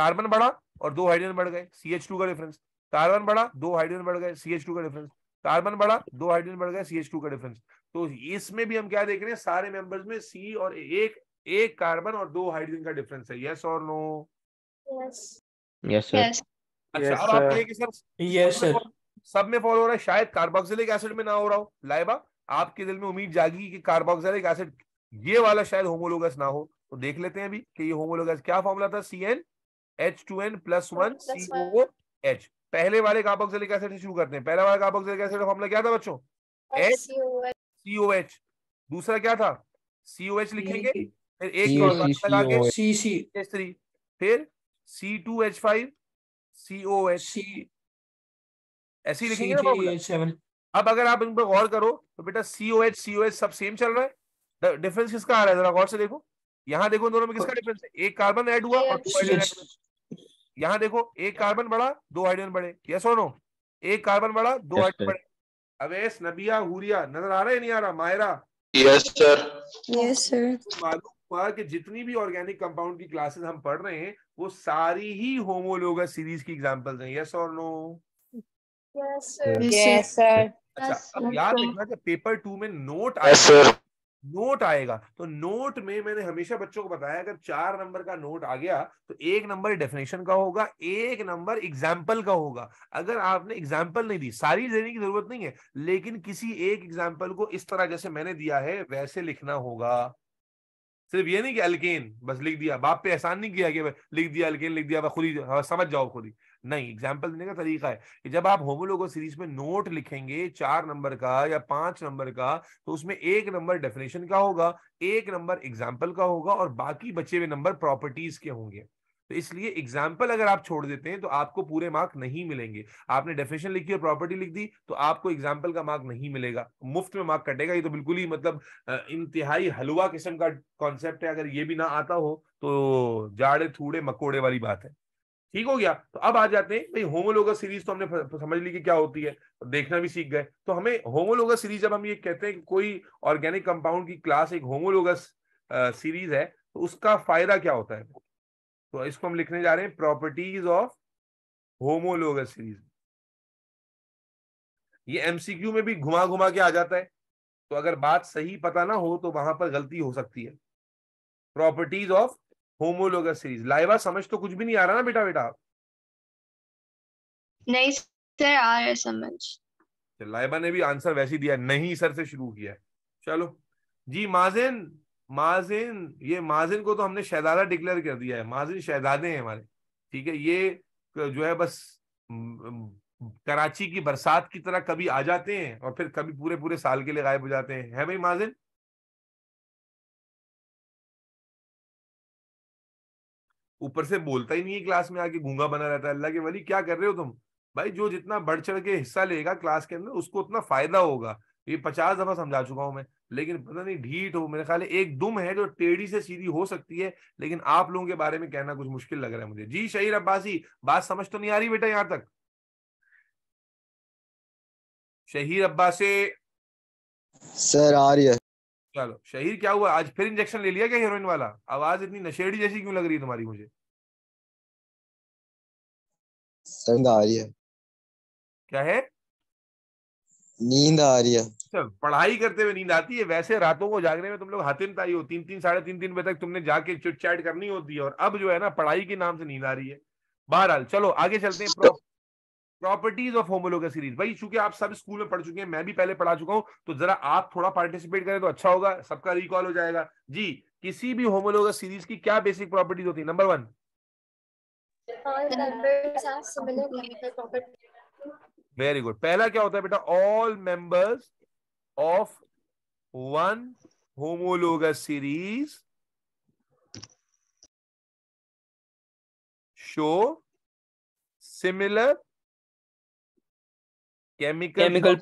कार्बन बढ़ा और दो हाइड्रोजन बढ़ गए सी एच टू का डिफरेंस कार्बन बढ़ा दो हाइड्रोजन बढ़ गए सी एच टू का डिफरेंस कार्बन बढ़ा दो हाइड्रोजन बढ़ गए सी एच टू का डिफरेंस तो इसमें भी हम क्या देख रहे हैं सारे मेंबर्स में सी और एक एक कार्बन और दो हाइड्रोजन का डिफरेंस है यस और नो यस यस अच्छा आप सर सब में फॉलो हो रहा है शायद कार्बोक्सिलिक एसिड में ना हो रहा हो लाइबा आपके दिल में उम्मीद जागी कि कार्बोक्सिलिक एसिड ये वाला शायद होमोलोगस ना हो तो देख लेते हैं अभी कि ये होमोलोगस क्या फॉर्मूला था C N H two N plus one C O H पहले वाले कार्बोक्सिलिक एसिड से शुरू करते हैं पहला वाला कार्बोक्सिलिक एसिड का फॉर्मूला क्या था बच्चों एच सी ओ एच दूसरा क्या था सी ओ एच लिखेंगे फिर एक थ्री फिर C two H five C O H C ऐसी लिखेंगे ना अब अगर आप इन पर गौर करो तो बेटा C O H C O H सब सेम चल रहा है डिफरेंस किसका आ रहा है जरा गौर से देखो यहाँ देखो दोनों में किसका डिफरेंस है एक कार्बन ऐड हुआ और दो हाइड्रोजन यहाँ देखो एक कार्बन बढ़ा दो हाइड्रोजन बढ़े यस और नो एक कार्बन बढ़ा दो हाइड्रोजन बढ़े अवेस नबिया हुरिया नजर आ रहा है नहीं आ रहा Maira yes sir yes sir मालूम हुआ कि जितनी भी ऑर्गेनिक कंपाउंड की क्लासेस हम पढ़ रहे हैं वो सारी ही होमोलोगा सीरीज की एग्जांपल्स हैं यस और no yes sir yes sir अच्छा अब याद रखना कि पेपर टू में नोट आया नोट आएगा तो नोट में मैंने हमेशा बच्चों को बताया अगर चार नंबर का नोट आ गया तो एक नंबर डेफिनेशन का होगा एक नंबर एग्जाम्पल का होगा अगर आपने एग्जाम्पल नहीं दी सारी देने की जरूरत नहीं है लेकिन किसी एक एग्जाम्पल को इस तरह जैसे मैंने दिया है वैसे लिखना होगा सिर्फ ये नहीं कि अलकेन बस लिख दिया बाप पे एहसान नहीं किया कि लिख दिया अलकेन लिख दिया खुद ही समझ जाओ खुद ही नहीं एग्जाम्पल देने का तरीका है कि जब आप होमोलोगो सीरीज में नोट लिखेंगे चार नंबर का या पांच नंबर का तो उसमें एक नंबर डेफिनेशन का होगा एक नंबर एग्जाम्पल का होगा और बाकी बचे हुए नंबर प्रॉपर्टीज के होंगे तो इसलिए एग्जाम्पल अगर आप छोड़ देते हैं तो आपको पूरे मार्क नहीं मिलेंगे आपने डेफिनेशन लिखी और प्रॉपर्टी लिख दी तो आपको एग्जाम्पल का मार्क नहीं मिलेगा मुफ्त में मार्क कटेगा ये तो बिल्कुल ही मतलब इंतहाई हलवा किस्म का कॉन्सेप्ट है अगर ये भी ना आता हो तो जाड़े थूड़े मकोड़े वाली बात है ठीक हो गया तो अब आ जाते हैं भाई होमोलोगस सीरीज तो हमने समझ ली कि क्या होती है तो देखना भी सीख गए तो हमें होमोलोगस सीरीज जब हम ये कहते हैं कि कोई ऑर्गेनिक कंपाउंड की क्लास एक होमोलोगस सीरीज है तो उसका फायदा क्या होता है तो इसको हम लिखने जा रहे हैं प्रॉपर्टीज ऑफ होमोलोगस सीरीज ये एमसीक्यू में भी घुमा घुमा के आ जाता है तो अगर बात सही पता ना हो तो वहां पर गलती हो सकती है properties of homologous series Laiba समझ तो कुछ भी नहीं आ रहा ना बेटा बेटा नहीं सर आ रहा समझ लाइबा ने भी आंसर वैसे दिया नहीं सर से शुरू किया चलो जी माजिन माजिन ये माजिन को तो हमने शहजादा डिक्लेयर कर दिया है माजिन शहजादे हैं हमारे ठीक है ये जो है बस कराची की बरसात की तरह कभी आ जाते हैं और फिर कभी पूरे पूरे साल के लिए गायब हो जाते हैं है भाई माजिन ऊपर से बोलता ही नहीं है क्लास में आके गूंगा बना रहता है अल्लाह के वली क्या कर रहे हो तुम भाई जो जितना बढ़ चढ़ के हिस्सा लेगा क्लास के अंदर उसको उतना फायदा होगा ये पचास दफा समझा चुका हूं मैं लेकिन पता नहीं ढीठ हो मेरे ख्याल एक दुम है जो टेढ़ी से सीधी हो सकती है लेकिन आप लोगों के बारे में कहना कुछ मुश्किल लग रहा है मुझे जी शहीर अब्बासी बात समझ तो नहीं आ रही बेटा यहाँ तक शहीर अब्बासी सर आ रही है चलो शहीर क्या हुआ आज फिर इंजेक्शन ले लिया क्या हीरोइन वाला आवाज इतनी नशेड़ी जैसी क्यों लग रही है तुम्हारी मुझे नींद आ रही है क्या है नींद आ रही है चल अच्छा, पढ़ाई करते हुए नींद आती है वैसे रातों को जागने में तुम लोग हाथिन ताई हो तीन तीन साढ़े तीन तीन बजे तक तुमने जाके चुट चैट करनी होती है और अब जो है ना पढ़ाई के नाम से नींद आ रही है बहरहाल चलो आगे चलते हैं तो- प्रॉपर्टीज ऑफ होमोलोगस सीरीज भाई चूंकि आप सब स्कूल में पढ़ चुके हैं मैं भी पहले पढ़ा चुका हूं तो जरा आप थोड़ा पार्टिसिपेट करें तो अच्छा होगा सबका रिकॉल हो जाएगा जी किसी भी होमोलोगस सीरीज की क्या बेसिक प्रॉपर्टीज होती है नंबर वन वेरी गुड पहला क्या होता है बेटा all members of one homologous series show similar chemical chemical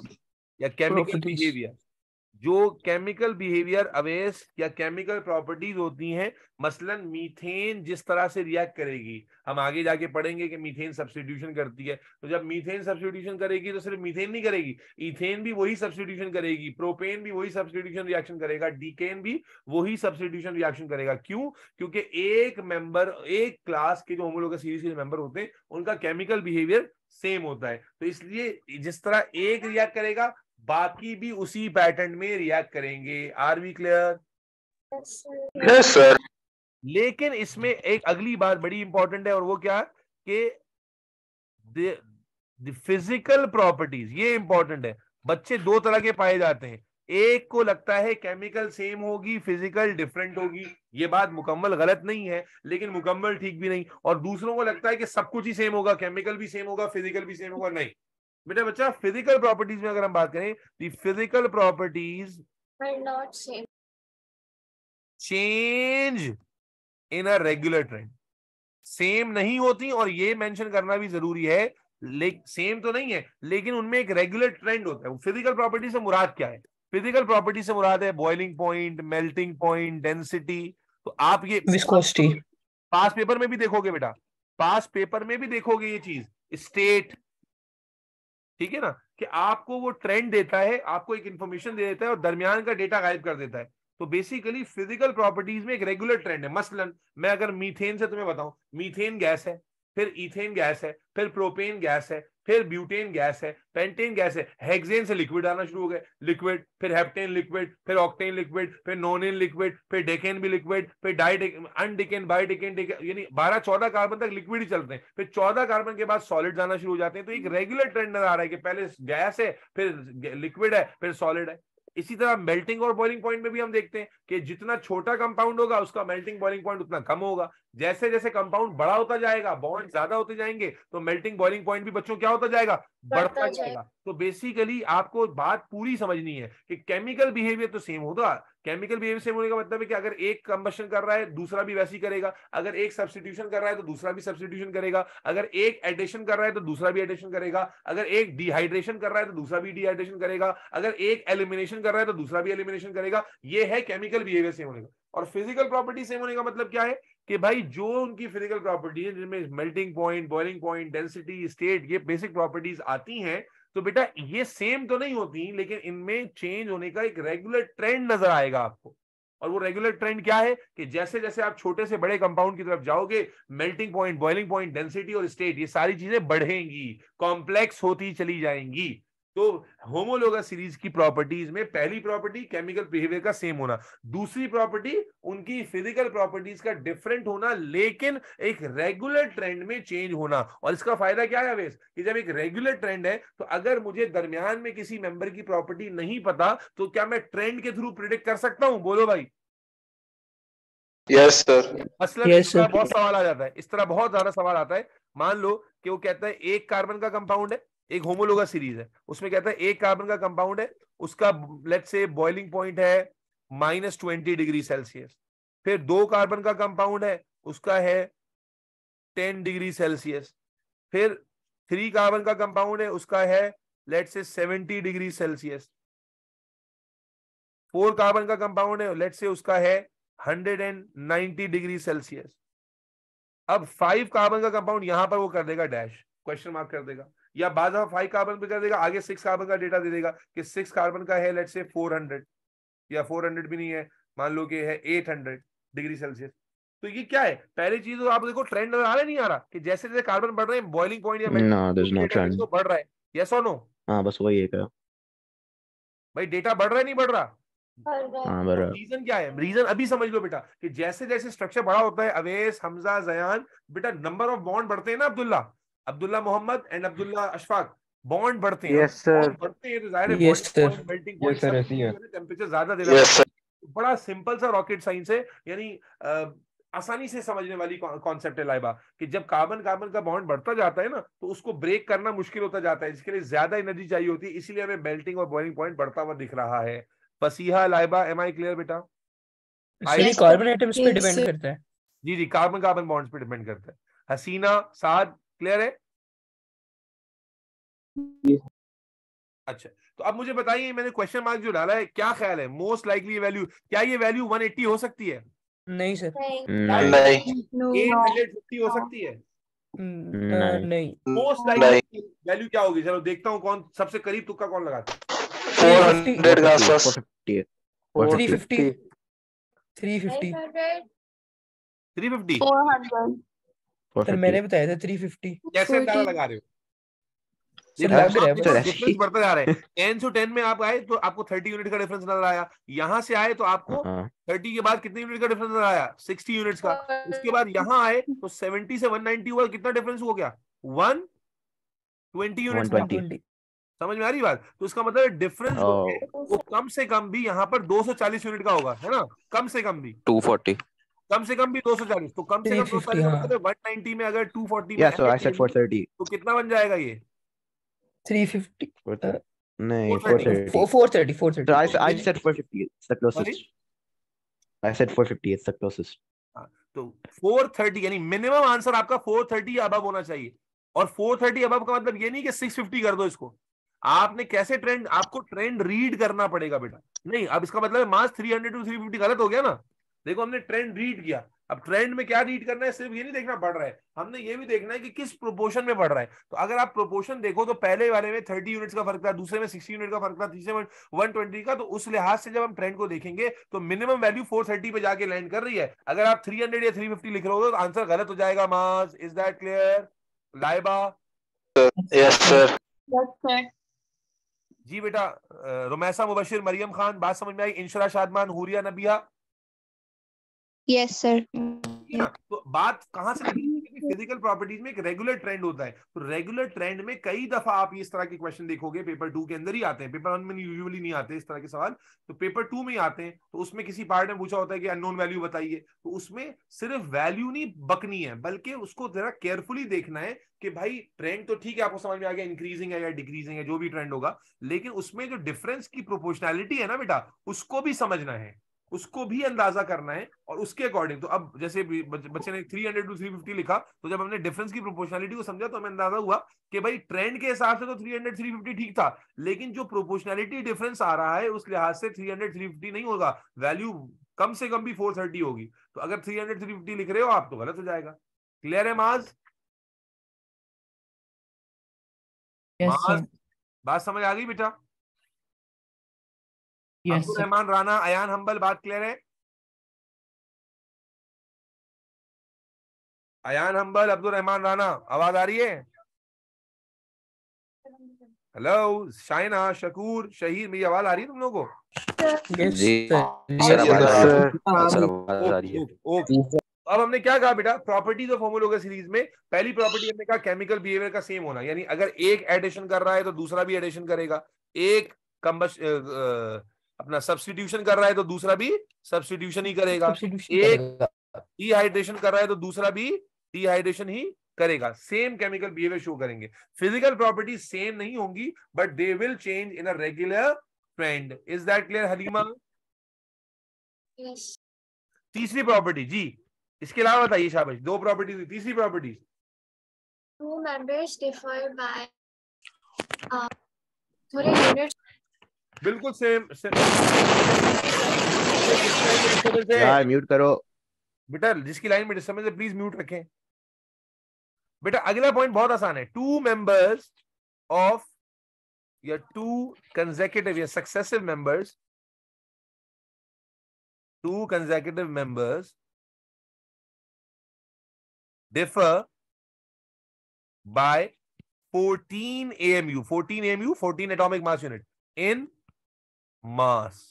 या केमिकल बिहेवियर जो केमिकल बिहेवियर अवेस या केमिकल प्रॉपर्टीज होती हैं मसलन मीथेन जिस तरह से रिएक्ट करेगी हम आगे जाके पढ़ेंगे कि मीथेन सब्सटीट्यूशन करती है तो जब मीथेन सब्सटीट्यूशन करेगी तो सिर्फ मीथेन नहीं करेगी इथेन भी वही सब्सटीट्यूशन करेगी प्रोपेन भी वही सब्सटीट्यूशन रिएक्शन करेगा डीकेन भी वही सब्सटीट्यूशन रिएक्शन करेगा क्यों क्योंकि एक मेंबर एक क्लास के जो होमोलोग सीरीज के मेंबर होते हैं उनका केमिकल बिहेवियर सेम होता है तो इसलिए जिस तरह एक रिएक्ट करेगा बाकी भी उसी पैटर्न में रिएक्ट करेंगे आर वी क्लियर सर लेकिन इसमें एक अगली बात बड़ी इंपॉर्टेंट है और वो क्या कि फिजिकल प्रॉपर्टीज ये इंपॉर्टेंट है बच्चे दो तरह के पाए जाते हैं एक को लगता है केमिकल सेम होगी फिजिकल डिफरेंट होगी ये बात मुकम्मल गलत नहीं है लेकिन मुकम्मल ठीक भी नहीं और दूसरों को लगता है कि सब कुछ ही सेम होगा केमिकल भी सेम होगा फिजिकल भी सेम होगा नहीं बेटा बच्चा फिजिकल प्रॉपर्टीज में अगर हम बात करें the physical properties not change in a regular trend same नहीं होती और ये मेंशन करना भी जरूरी है लेकिन सेम तो नहीं है लेकिन उनमें एक रेगुलर ट्रेंड होता है फिजिकल प्रॉपर्टी से मुराद क्या है फिजिकल प्रॉपर्टी से मुराद है boiling point melting point density तो आप ये विस्कोसिटी पास पेपर में भी देखोगे बेटा पास पेपर में भी देखोगे ये चीज स्टेट ठीक है ना कि आपको वो ट्रेंड देता है आपको एक इंफॉर्मेशन दे देता है और दरमियान का डेटा गायब कर देता है तो बेसिकली फिजिकल प्रॉपर्टीज में एक रेगुलर ट्रेंड है मसलन मैं अगर मीथेन से तुम्हें बताऊं मीथेन गैस है फिर इथेन गैस है फिर प्रोपेन गैस है फिर ब्यूटेन गैस है पेंटेन गैस है हेक्सेन से लिक्विड आना शुरू हो गए लिक्विड फिर हेप्टेन लिक्विड फिर ऑक्टेन लिक्विड फिर नोनेन लिक्विड फिर डेकेन भी लिक्विड फिर डाइडेकेन अनडिकेन बाइडेकेन यानी बारह चौदह कार्बन तक लिक्विड ही चलते हैं फिर चौदह कार्बन के बाद सॉलिड जाना शुरू हो जाते हैं तो एक रेगुलर ट्रेंड नजर आ रहा है कि पहले गैस है फिर लिक्विड है फिर सॉलिड है इसी तरह मेल्टिंग और बॉइलिंग पॉइंट में भी हम देखते हैं कि जितना छोटा कंपाउंड होगा उसका मेल्टिंग बॉइलिंग पॉइंट उतना कम होगा जैसे जैसे कंपाउंड बड़ा होता जाएगा बॉन्ड ज्यादा होते जाएंगे तो मेल्टिंग बॉइलिंग पॉइंट भी बच्चों क्या होता जाएगा बढ़ता जाएगा तो बेसिकली आपको बात पूरी समझनी है कि केमिकल बिहेवियर तो सेम होगा केमिकल बिहेवियर सेम होने का मतलब है कि अगर एक कंबशन कर रहा है दूसरा भी वैसी करेगा अगर एक सब्सटीट्यूशन कर रहा है तो दूसरा भी सब्सटीट्यूशन करेगा अगर एक एडेशन कर रहा है तो दूसरा भी एडेशन करेगा अगर एक डिहाइड्रेशन कर रहा है तो दूसरा भी डिहाइड्रेशन करेगा अगर एक एलिमिनेशन कर रहा है तो दूसरा भी एलिमिनेशन करेगा यह है केमिकल बिहेवियर सेम होने का और फिजिकल प्रॉपर्टी सेम होने का मतलब क्या है कि भाई जो उनकी फिजिकल प्रॉपर्टी है जिनमें melting point boiling point density state ये बेसिक प्रॉपर्टीज आती हैं तो बेटा ये सेम तो नहीं होती लेकिन इनमें चेंज होने का एक रेगुलर ट्रेंड नजर आएगा आपको और वो रेगुलर ट्रेंड क्या है कि जैसे जैसे आप छोटे से बड़े कंपाउंड की तरफ जाओगे melting point boiling point density और स्टेट ये सारी चीजें बढ़ेंगी कॉम्प्लेक्स होती चली जाएंगी तो होमोलोगा सीरीज की प्रॉपर्टीज में पहली प्रॉपर्टी केमिकल बिहेवियर का सेम होना दूसरी प्रॉपर्टी उनकी फिजिकल प्रॉपर्टीज का डिफरेंट होना लेकिन एक रेगुलर ट्रेंड में चेंज होना और इसका फायदा क्या है वेस कि जब एक रेगुलर ट्रेंड है तो अगर मुझे दरमियान में किसी मेंबर की प्रॉपर्टी नहीं पता तो क्या मैं ट्रेंड के थ्रू प्रिडिक्ट कर सकता हूं बोलो भाई यस सर असल बहुत सवाल आ जाता है इस तरह बहुत ज्यादा सवाल आता है मान लो कि वो कहता है एक कार्बन का कंपाउंड है एक होमोलोगा सीरीज है उसमें कहता है एक कार्बन का कंपाउंड है उसका लेट से बॉइलिंग पॉइंट है माइनस ट्वेंटी डिग्री सेल्सियस फिर दो कार्बन का कंपाउंड है उसका है टेन डिग्री सेल्सियस फिर थ्री कार्बन का कंपाउंड है उसका है let's say seventy degree Celsius four carbon का कंपाउंड है लेट से उसका है hundred and ninety degree Celsius अब फाइव कार्बन का कंपाउंड यहां पर वो कर देगा डैश क्वेश्चन मार्क कर देगा या बाद फाइव कार्बन पे कर देगा आगे सिक्स कार्बन का डेटा दे देगा कि सिक्स कार्बन का है लेट से फोर हंड्रेड या फोर हंड्रेड भी नहीं है मान लो कि है एट हंड्रेड डिग्री सेल्सियस तो ये क्या है पहली चीज तो आप देखो ट्रेंड नजर आ रहा नहीं आ रहा कि जैसे जैसे कार्बन बढ़ रहे हैं बॉइलिंग पॉइंट या तो बढ़ रहा है यस और नो हाँ बस वही एक भाई डेटा बढ़ रहा है नहीं बढ़ रहा रीजन हाँ, क्या है रीजन अभी समझ लो बेटा कि जैसे जैसे स्ट्रक्चर बड़ा होता है अवेश हमजा जयान बेटा नंबर ऑफ बॉन्ड बढ़ते हैं ना अब्दुल्ला अब्दुल्ला मोहम्मद एंड अब्दुल्ला अशफाक बॉन्ड बढ़ते हैं yes, बढ़ते हैं तो जाहिर है yes, मेल्टिंग yes, टेम्परेचर ज्यादा रहा yes, बड़ा सिंपल सा रॉकेट साइंस है यानी आसानी से समझने वाली कॉन्सेप्ट है लाइबा कि जब कार्बन कार्बन का बॉन्ड बढ़ता जाता है ना तो उसको ब्रेक करना मुश्किल होता जाता है इसके लिए ज्यादा एनर्जी चाहिए होती है इसीलिए हमें मेल्टिंग और बॉइलिंग पॉइंट बढ़ता हुआ दिख रहा है पसीहा लाइबा एम आई क्लियर बेटा कार्बन एटम्स पे डिपेंड करता है जी जी कार्बन कार्बन बॉन्ड्स पे डिपेंड करता है हसीना साध क्लियर है अच्छा तो अब मुझे बताइए मैंने क्वेश्चन मार्क जो डाला है क्या ख्याल है मोस्ट लाइकली वैल्यू क्या ये वैल्यू 180 हो सकती है नहीं सर नहीं हो सकती है hmm, नहीं मोस्ट लाइकली वैल्यू क्या होगी चलो देखता हूँ कौन सबसे करीब तुक्का कौन लगाता है 350 350 350 400 मैंने बताया था 350 कैसे लगा रहे हो डिफरेंस तो तो तो हाँ। उसके बाद यहाँ आए तो सेवेंटी से वन कितना समझ में आ रही बात मतलब डिफरेंस oh। वो कम से कम भी यहाँ पर दो सौ चालीस यूनिट का होगा है ना कम से कम भी टू फोर्टी कम से कम भी चालीस तो कम से कम सौ चालीस वन हाँ। तो नाइनटी में अगर टू फोर्टी तो कितना बन जाएगा ये थ्री नहीं 430 430 430 तो यानी मिनिमम आंसर आपका होना चाहिए और का मतलब ये नहीं कि कर दो इसको आपने कैसे ट्रेंड आपको ट्रेंड रीड करना पड़ेगा बेटा नहीं अब इसका मतलब three hundred to three fifty गलत हो गया ना देखो हमने ट्रेंड रीड किया अब ट्रेंड में क्या रीड करना है सिर्फ ये नहीं देखना बढ़ रहा है हमने ये भी देखना है कि किस प्रोपोर्शन में बढ़ रहा है तो अगर आप प्रोपोर्शन देखो तो पहले वाले में थर्टी यूनिट्स का फर्क था दूसरे में सिक्सटी यूनिट का फर्क था तीसरे में वन ट्वेंटी का तो उस लिहाज से जब हम ट्रेंड को देखेंगे तो मिनिमम वैल्यू फोर थर्टी पे जाके लैंड कर रही है अगर आप थ्री हंड्रेड या थ्री फिफ्टी लिख रहे हो तो आंसर गलत हो जाएगा mass is that clear Laiba yes sir जी बेटा रोमैसा मुबशिर मरियम खान बात समझ में आई इंशरा शादमान हुरिया नबिया yes, sir. तो बात कहां से फिजिकल प्रॉपर्टीज में एक रेगुलर ट्रेंड होता है तो रेगुलर ट्रेंड में कई दफा आप इस तरह के क्वेश्चन देखोगे पेपर टू के अंदर ही आते हैं पेपर वन में यूजुअली नहीं आते इस तरह के सवाल तो पेपर टू में आते हैं तो उसमें किसी पार्ट में पूछा होता है कि अननोन वैल्यू बताइए तो उसमें सिर्फ वैल्यू नहीं बकनी है बल्कि उसको जरा केयरफुली देखना है कि भाई ट्रेंड तो ठीक है आपको समझ में आ गया इंक्रीजिंग है या डिक्रीजिंग है जो भी ट्रेंड होगा लेकिन उसमें जो डिफरेंस की प्रोपोर्शनैलिटी है ना बेटा उसको भी समझना है उसको भी अंदाजा करना है और उसके अकॉर्डिंग तो अब जैसे बच्चे ने 300 टू 350 लिखा तो जब हमने डिफरेंस की प्रोपोर्शनलिटी को समझा तो हमें अंदाजा हुआ कि भाई ट्रेंड के हिसाब से तो 300 350 ठीक था लेकिन जो प्रोपोर्शनैलिटी डिफरेंस आ रहा है उस लिहाज से 300 350 नहीं होगा वैल्यू कम से कम भी फोर होगी तो अगर थ्री हंड्रेड लिख रहे हो आप तो गलत हो जाएगा क्लियर है माज yes, माज बात समझ आ गई बेटा yes, रहमान राणा अयान हम्बल बात क्लियर है अयान हम्बल अब्दुल रहमान राणा आवाज आ रही है हेलो शाइना शकूर शहीर मेरी आवाज आ रही है तुम लोगों को अब हमने क्या कहा बेटा प्रॉपर्टीज ऑफ होमोलोगा सीरीज में पहली प्रॉपर्टी हमने कहा केमिकल बिहेवियर का सेम होना यानी अगर एक एडिशन कर रहा है तो दूसरा भी एडिशन करेगा एक कम्बस अपना सब्सटीट्यूशन कर रहा है तो दूसरा भी सब्सटीट्यूशन ही करेगा एक डिहाइड्रेशन कर रहा है तो दूसरा भी डिहाइड्रेशन ही करेगा सेम केमिकल बिहेवियर शो करेंगे फिजिकल प्रॉपर्टी सेम नहीं होंगी but they will change in a regular trend is that clear Haleema तीसरी प्रॉपर्टी जी इसके अलावा बताइए शाबाश दो प्रॉपर्टी थी तीसरी property two members differ by थोड़े यूनिट बिल्कुल सेम सेम यार म्यूट करो बेटा जिसकी लाइन में डिस्टर्बेंस है प्लीज म्यूट रखें बेटा अगला पॉइंट बहुत आसान है टू मेंबर्स ऑफ या टू कंजेकेटिव या successive members two consecutive members differ by 14 AMU, 14 AMU, 14 atomic mass unit in mass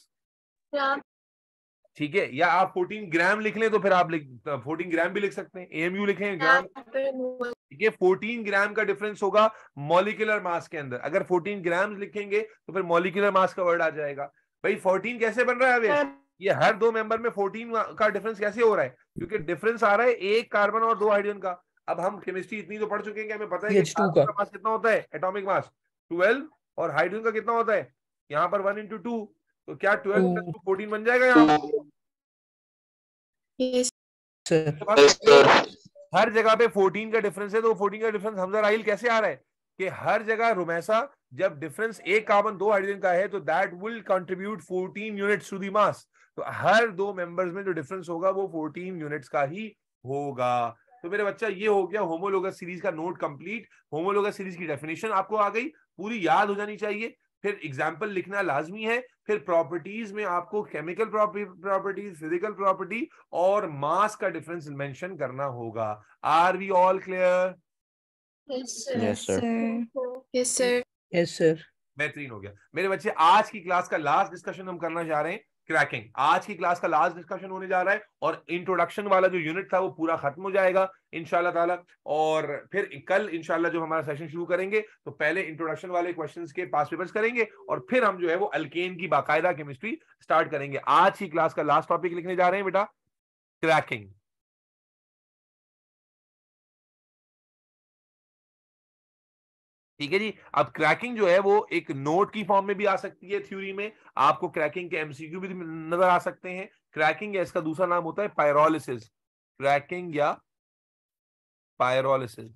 ठीक है या आप 14 ग्राम लिख लें तो फिर आप लिख 14 ग्राम भी लिख सकते हैं एएमयू लिखें ग्राम ठीक है 14 ग्राम का डिफरेंस होगा मॉलिकुलर मास के अंदर अगर 14 ग्राम लिखेंगे तो फिर मॉलिकुलर मास का वर्ड आ जाएगा भाई 14 कैसे बन रहा है अभी ये हर दो मेंबर में 14 का डिफरेंस कैसे हो रहा है क्योंकि डिफरेंस आ रहा है एक कार्बन और दो हाइड्रोजन का अब हम केमिस्ट्री इतनी तो पढ़ चुके हैं कि हमें पता है कि का मास कितना होता है एटॉमिक मास 12 और हाइड्रोजन का कितना होता है यहाँ पर वन इंटू टू तो क्या ट्वेल्व प्लस टू फोर्टीन बन जाएगा यहाँ हर जगह पे फोर्टीन का डिफरेंस है तो फोर्टीन का डिफरेंस हमजा राहिल कैसे आ रहा है कि हर जगह रोमैसा जब डिफरेंस एक कार्बन दो हाइड्रोजन का है तो that will contribute 14 units to the mass तो हर दो मेंबर्स में जो डिफरेंस होगा वो 14 यूनिट्स का ही होगा तो मेरे बच्चा ये हो गया होमोलोगस सीरीज का नोट कंप्लीट होमोलोगस सीरीज की डेफिनेशन आपको आ गई पूरी याद हो जानी चाहिए फिर एग्जाम्पल लिखना लाजमी है फिर प्रॉपर्टीज में आपको केमिकल प्रॉपर्टीज फिजिकल प्रॉपर्टी और मास का डिफरेंस मेंशन करना होगा आर वी ऑल क्लियर बेहतरीन हो गया मेरे बच्चे आज की क्लास का लास्ट डिस्कशन हम करना चाह रहे हैं क्रैकिंग आज की क्लास का लास्ट डिस्कशन होने जा रहा है और इंट्रोडक्शन वाला जो यूनिट था वो पूरा खत्म हो जाएगा इनशाला ताला और फिर कल इनशाला जो हमारा सेशन शुरू करेंगे तो पहले इंट्रोडक्शन वाले क्वेश्चन के पास पेपर्स करेंगे और फिर हम जो है वो अल्केन की बाकायदा केमिस्ट्री स्टार्ट करेंगे आज की क्लास का लास्ट टॉपिक लिखने जा रहे हैं बेटा क्रैकिंग ठीक है जी अब क्रैकिंग जो है वो एक नोट की फॉर्म में भी आ सकती है थ्योरी में आपको क्रैकिंग के एमसीक्यू भी नजर आ सकते हैं क्रैकिंग या इसका दूसरा नाम होता है पायरोलिसिस क्रैकिंग या पायरोलिसिस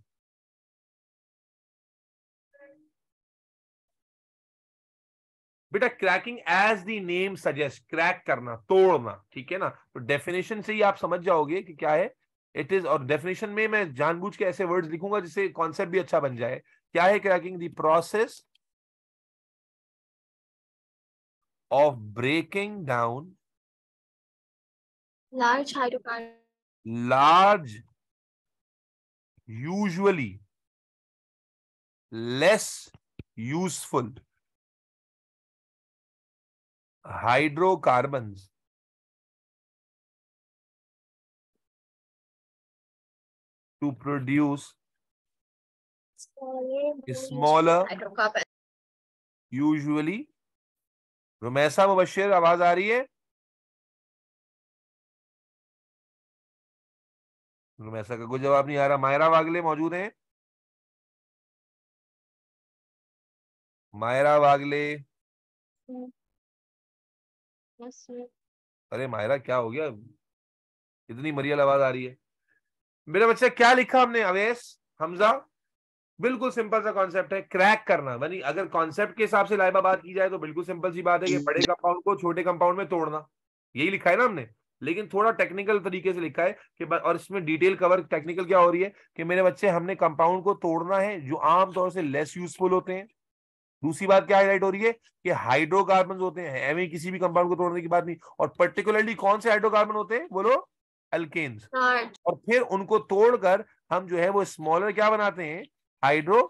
बेटा cracking as the name suggest crack करना तोड़ना ठीक है ना तो डेफिनेशन से ही आप समझ जाओगे कि क्या है इट इज और डेफिनेशन में मैं जानबूझ के ऐसे वर्ड्स लिखूंगा जिससे कॉन्सेप्ट भी अच्छा बन जाए क्या है cracking the process of breaking down large hydrocarbon large usually less useful hydrocarbon to produce smaller usually Rumaisa Mubashar आवाज आ रही है रुमैसा का कोई जवाब नहीं आ रहा मायरा वागले मौजूद हैं मायरा वागले अरे मायरा क्या हो गया इतनी मरियल आवाज आ रही है मेरे बच्चे क्या लिखा हमने अवेश हमजा बिल्कुल सिंपल सा कॉन्सेप्ट है क्रैक करना यानी अगर कॉन्सेप्ट के हिसाब से लाइबा बात की जाए तो बिल्कुल सिंपल सी बात है कि बड़े कंपाउंड को छोटे कंपाउंड में तोड़ना यही लिखा है ना हमने लेकिन थोड़ा टेक्निकल तरीके से लिखा है कि और इसमें डिटेल कवर टेक्निकल क्या हो रही है कि मेरे बच्चे हमने कंपाउंड को तोड़ना है जो आमतौर से लेस यूजफुल होते हैं दूसरी बात क्या हाईलाइट हो रही है कि हाइड्रोकार्बन होते हैं एवं किसी भी कंपाउंड को तोड़ने की बात नहीं और पर्टिकुलरली कौन से हाइड्रोकार्बन होते हैं बोलो अल्केन्स और फिर उनको तोड़कर हम जो है वो स्मॉलर क्या बनाते हैं हाइड्रो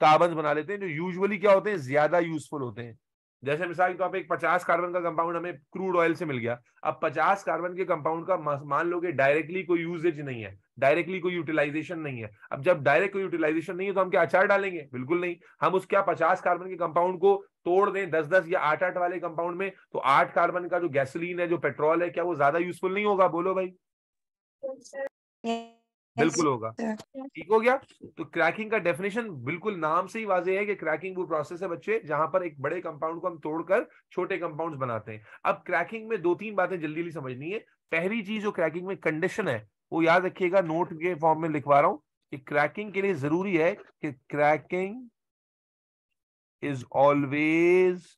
कार्बन बना लेते हैं जो यूजुअली क्या होते हैं ज्यादा यूजफुल होते हैं जैसे मिसाल तो आप एक पचास कार्बन का कंपाउंड हमें क्रूड ऑयल से मिल गया अब पचास कार्बन के कंपाउंड का मान लो कि डायरेक्टली कोई यूजेज नहीं है डायरेक्टली कोई यूटिलाइजेशन नहीं है अब जब डायरेक्ट कोई यूटिलाइजेशन नहीं है तो हम क्या अचार डालेंगे बिल्कुल नहीं हम उस क्या पचास कार्बन के कंपाउंड को तोड़ दें दस दस या आठ आठ वाले कंपाउंड में तो आठ कार्बन का जो गैसोलीन है जो पेट्रोल है क्या वो ज्यादा यूजफुल नहीं होगा बोलो भाई बिल्कुल होगा ठीक हो गया तो क्रैकिंग का डेफिनेशन बिल्कुल नाम से ही वाजे है कि क्रैकिंग वो प्रोसेस है बच्चे जहां पर एक बड़े कंपाउंड को हम तोड़कर छोटे कंपाउंड बनाते हैं अब क्रैकिंग में दो तीन बातें जल्दी जल्दी समझनी है पहली चीज जो क्रैकिंग में कंडीशन है वो याद रखिएगा नोट के फॉर्म में लिखवा रहा हूं कि क्रैकिंग के लिए जरूरी है कि cracking is always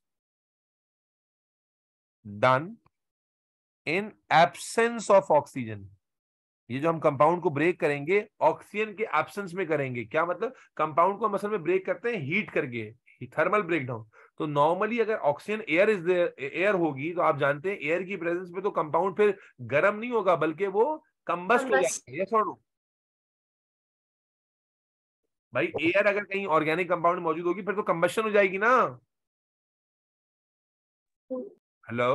done in absence of oxygen ये जो हम कंपाउंड को ब्रेक करेंगे ऑक्सीजन के एब्सेंस में करेंगे क्या मतलब कंपाउंड को हम असल में ब्रेक करते हैं हीट करके थर्मल ब्रेकडाउन तो नॉर्मली अगर ऑक्सीजन एयर इज एयर होगी तो आप जानते हैं एयर की प्रेजेंस में तो कंपाउंड फिर गर्म नहीं होगा बल्कि वो कंबस्ट हो जाएगा भाई एयर अगर कहीं ऑर्गेनिक कंपाउंड मौजूद होगी फिर तो कंबस्टन हो जाएगी ना हेलो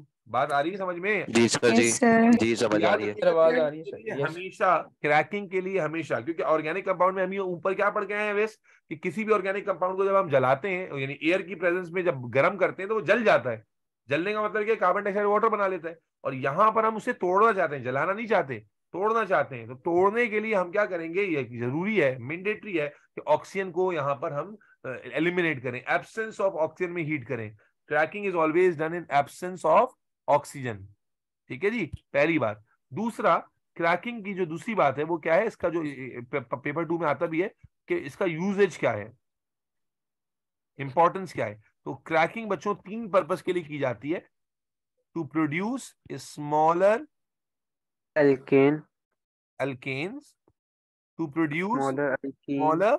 hmm. बात आ रही है समझ में जी सर जी जी समझ आ रही है आवाज आ रही है हमेशा क्रैकिंग के लिए हमेशा क्योंकि ऑर्गेनिक कंपाउंड में हम ऊपर क्या पड़ गए हैं वेस्ट कि किसी भी ऑर्गेनिक कंपाउंड को जब हम जलाते हैं यानी एयर की प्रेजेंस में जब गर्म करते हैं तो वो जल जाता है जलने का मतलब क्या कार्बन डाइऑक्साइड वाटर बना लेता है और यहाँ पर हम उसे तोड़ना चाहते हैं जलाना नहीं चाहते तोड़ना चाहते हैं तो तोड़ने के लिए हम क्या करेंगे ये जरूरी है मैंडेटरी है कि ऑक्सीजन को यहाँ पर हम एलिमिनेट करें एब्सेंस ऑफ ऑक्सीजन में हीट करें cracking is always done in absence of oxygen ठीक है जी पहली बात दूसरा क्रैकिंग की जो दूसरी बात है वो क्या है इसका जो पेपर टू में आता भी है कि इसका यूजेज क्या है इंपॉर्टेंस क्या है तो क्रैकिंग बच्चों तीन पर्पस के लिए की जाती है to produce smaller alkane alkanes to produce smaller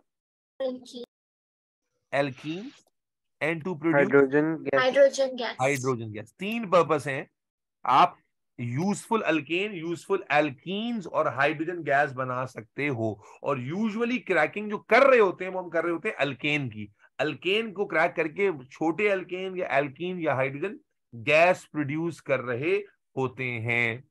alkene. And to produce hydrogen hydrogen gas hydrogen gas तीन पर्पस हैं आप यूजफुल अल्केन यूजफुल एल्कीन्स और हाइड्रोजन गैस बना सकते हो और यूजुअली क्रैकिंग जो कर रहे होते हैं वो हम कर रहे होते हैं अल्केन की अल्केन को क्रैक करके छोटे अल्केन या एल्कीन या हाइड्रोजन गैस प्रोड्यूस कर रहे होते हैं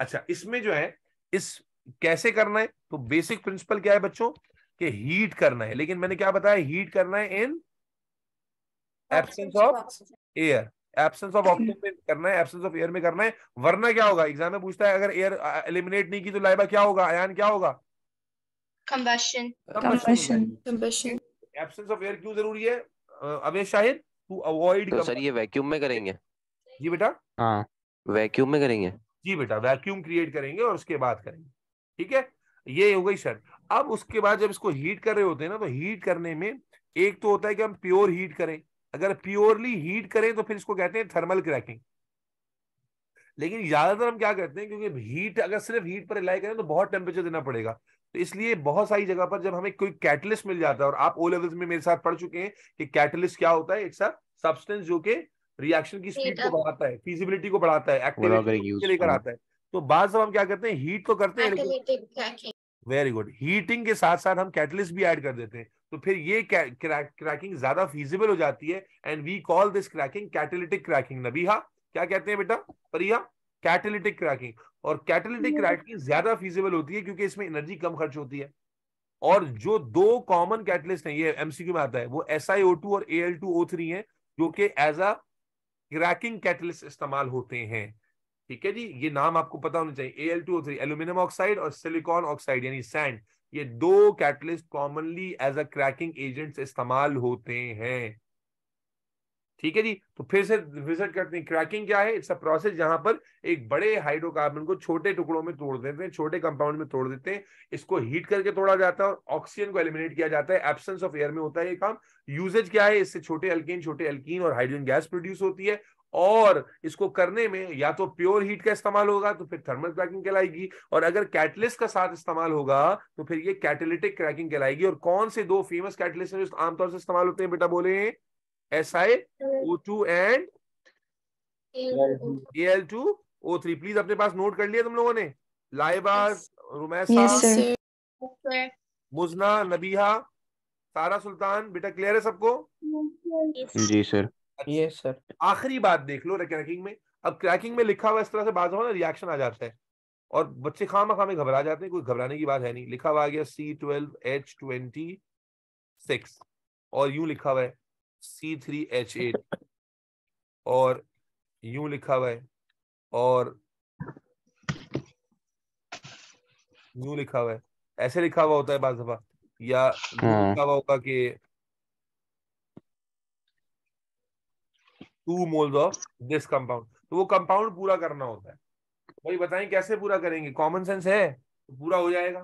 अच्छा इसमें जो है इस कैसे करना है तो बेसिक प्रिंसिपल क्या है बच्चों के हीट करना है लेकिन मैंने क्या बताया हीट करना है in absence of air absence of oxygen में करना है एब्सेंस ऑफ एयर में करना है वरना क्या होगा एग्जाम में पूछता है अगर एयर एलिमिनेट नहीं की तो लाइबा क्या होगा आयन क्या होगा combustion combustion combustion absence of air क्यों जरूरी है अबे शाहिद टू अवॉइड तो सर ये वैक्यूम में करेंगे जी बेटा हां वैक्यूम में करेंगे जी बेटा वैक्यूम क्रिएट करेंगे और उसके बाद करेंगे ठीक है ये हो गई सर अब उसके बाद जब इसको हीट कर रहे होते हैं ना तो हीट करने में एक तो होता है कि हम प्योर हीट करें अगर प्योरली हीट करें तो फिर इसको कहते हैं थर्मल क्रैकिंग लेकिन ज्यादातर हम क्या करते हैं क्योंकि हीट अगर सिर्फ हीट पर रिलाई करें तो बहुत टेम्परेचर देना पड़ेगा तो इसलिए बहुत सारी जगह पर जब हमें कोई कैटलिस्ट मिल जाता है और आप ओ लेवल्स में मेरे साथ पढ़ चुके हैं कि कैटलिस्ट क्या होता है इट्स अ सब्सटेंस जो कि रिएक्शन की स्पीड को बढ़ाता है फिजिबिलिटी को बढ़ाता है एक्टिविटी लेकर आता है तो बाद हम क्या करते हैं हीट तो करते हैं वेरी गुड हीटिंग के साथ साथ हम कैटलिस्ट भी ऐड कर देते हैं तो फिर ये क्रैकिंग ज्यादा फीजिबल हो जाती है and we call this cracking catalytic cracking Nabiha क्या कहते हैं बेटा परिया कैटेलिटिक क्रैकिंग और कैटेलिटिक क्रैकिंग हम्म। ज्यादा फीजिबल होती है क्योंकि इसमें एनर्जी कम खर्च होती है और जो दो कॉमन कैटलिस्ट हैं ये एमसीक्यू में आता है वो एस और ए एल है जो कि एज अ क्रैकिंग कैटलिस्ट इस्तेमाल होते हैं ठीक है जी ये नाम आपको पता होना चाहिए A L two O three aluminium oxide और सिलिकॉन ऑक्साइड यानी सैंड ये दो catalyst commonly as a cracking agents इस्तेमाल होते हैं ठीक है जी तो फिर से विजिट करते हैं क्रैकिंग क्या है इट्स अ प्रोसेस जहां पर एक बड़े हाइड्रोकार्बन को छोटे टुकड़ों में तोड़ देते हैं छोटे कंपाउंड में तोड़ देते हैं इसको हीट करके तोड़ा जाता है और ऑक्सीजन को एलिमिनेट किया जाता है एब्सेंस ऑफ एयर में होता है ये काम यूजेज क्या है इससे छोटे अल्किन छोटे अल्किन और हाइड्रोजन गैस प्रोड्यूस होती है और इसको करने में या तो प्योर हीट का इस्तेमाल होगा तो फिर थर्मल क्रैकिंग कहलाएगी और अगर कैटलिस्ट का साथ इस्तेमाल होगा तो फिर ये कैटेलिटिक क्रैकिंग कहलाएगी और कौन से दो फेमस कैटलिस्ट हैं जो आमतौर से इस्तेमाल होते हैं बेटा बोले S I O two and A L two O three please अपने पास नोट कर लिया तुम लोगों ने लाइबास मुजना नबीहा सारा सुल्तान बेटा क्लियर है सबको जी सर सर आखिरी बात देख लो क्रैकिंग में अब क्रैकिंग में लिखा हुआ इस तरह से बात हो ना रिएक्शन आ जाता है और बच्चे खामा खामे घबरा जाते हैं कोई घबराने की बात है नहीं लिखा हुआ आ गया C twelve H twenty six और यूं लिखा हुआ है सी थ्री एच एट और यूं लिखा हुआ है और यूं लिखा हुआ है ऐसे लिखा हुआ होता है बाज दफा या हाँ। लिखा हुआ होगा कि two moles of this compound तो वो कंपाउंड पूरा करना होता है भाई बताएं कैसे पूरा करेंगे कॉमन सेंस है तो पूरा हो जाएगा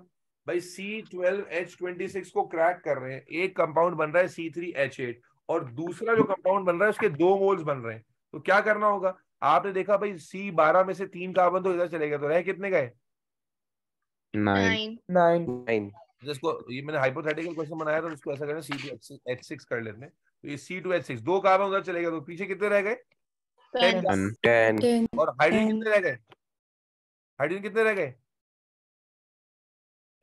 भाई C twelve H twenty six को क्रैक कर रहे हैं एक कंपाउंड बन रहा है सी थ्री एच एट और दूसरा जो कंपाउंड बन रहा है उसके दो मोल्स बन रहे हैं तो क्या करना होगा आपने देखा भाई सी बारह में से तीन कार्बन तो इधर चले गए तो रहे कितने गए नाइन नाइन जिसको ये मैंने हाइपोथेटिकल क्वेश्चन बनाया था उसको ऐसा करना सी एच सिक्स कर लेते हैं तो ये सी टू एच सिक्स दो कार्बन उधर चले गए तो पीछे कितने रह गए और हाइड्रोजन कितने रह गए हाइड्रोजन कितने रह गए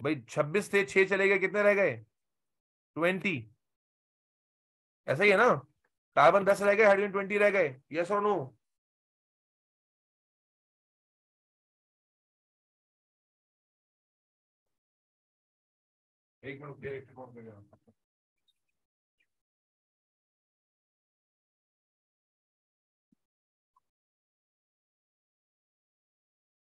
भाई छब्बीस थे छह चले गए कितने रह गए ट्वेंटी ऐसा ही है ना कार्बन दस रह गए हाइड्रोजन ट्वेंटी रह गए यस और नो एक मिनट एक मिनट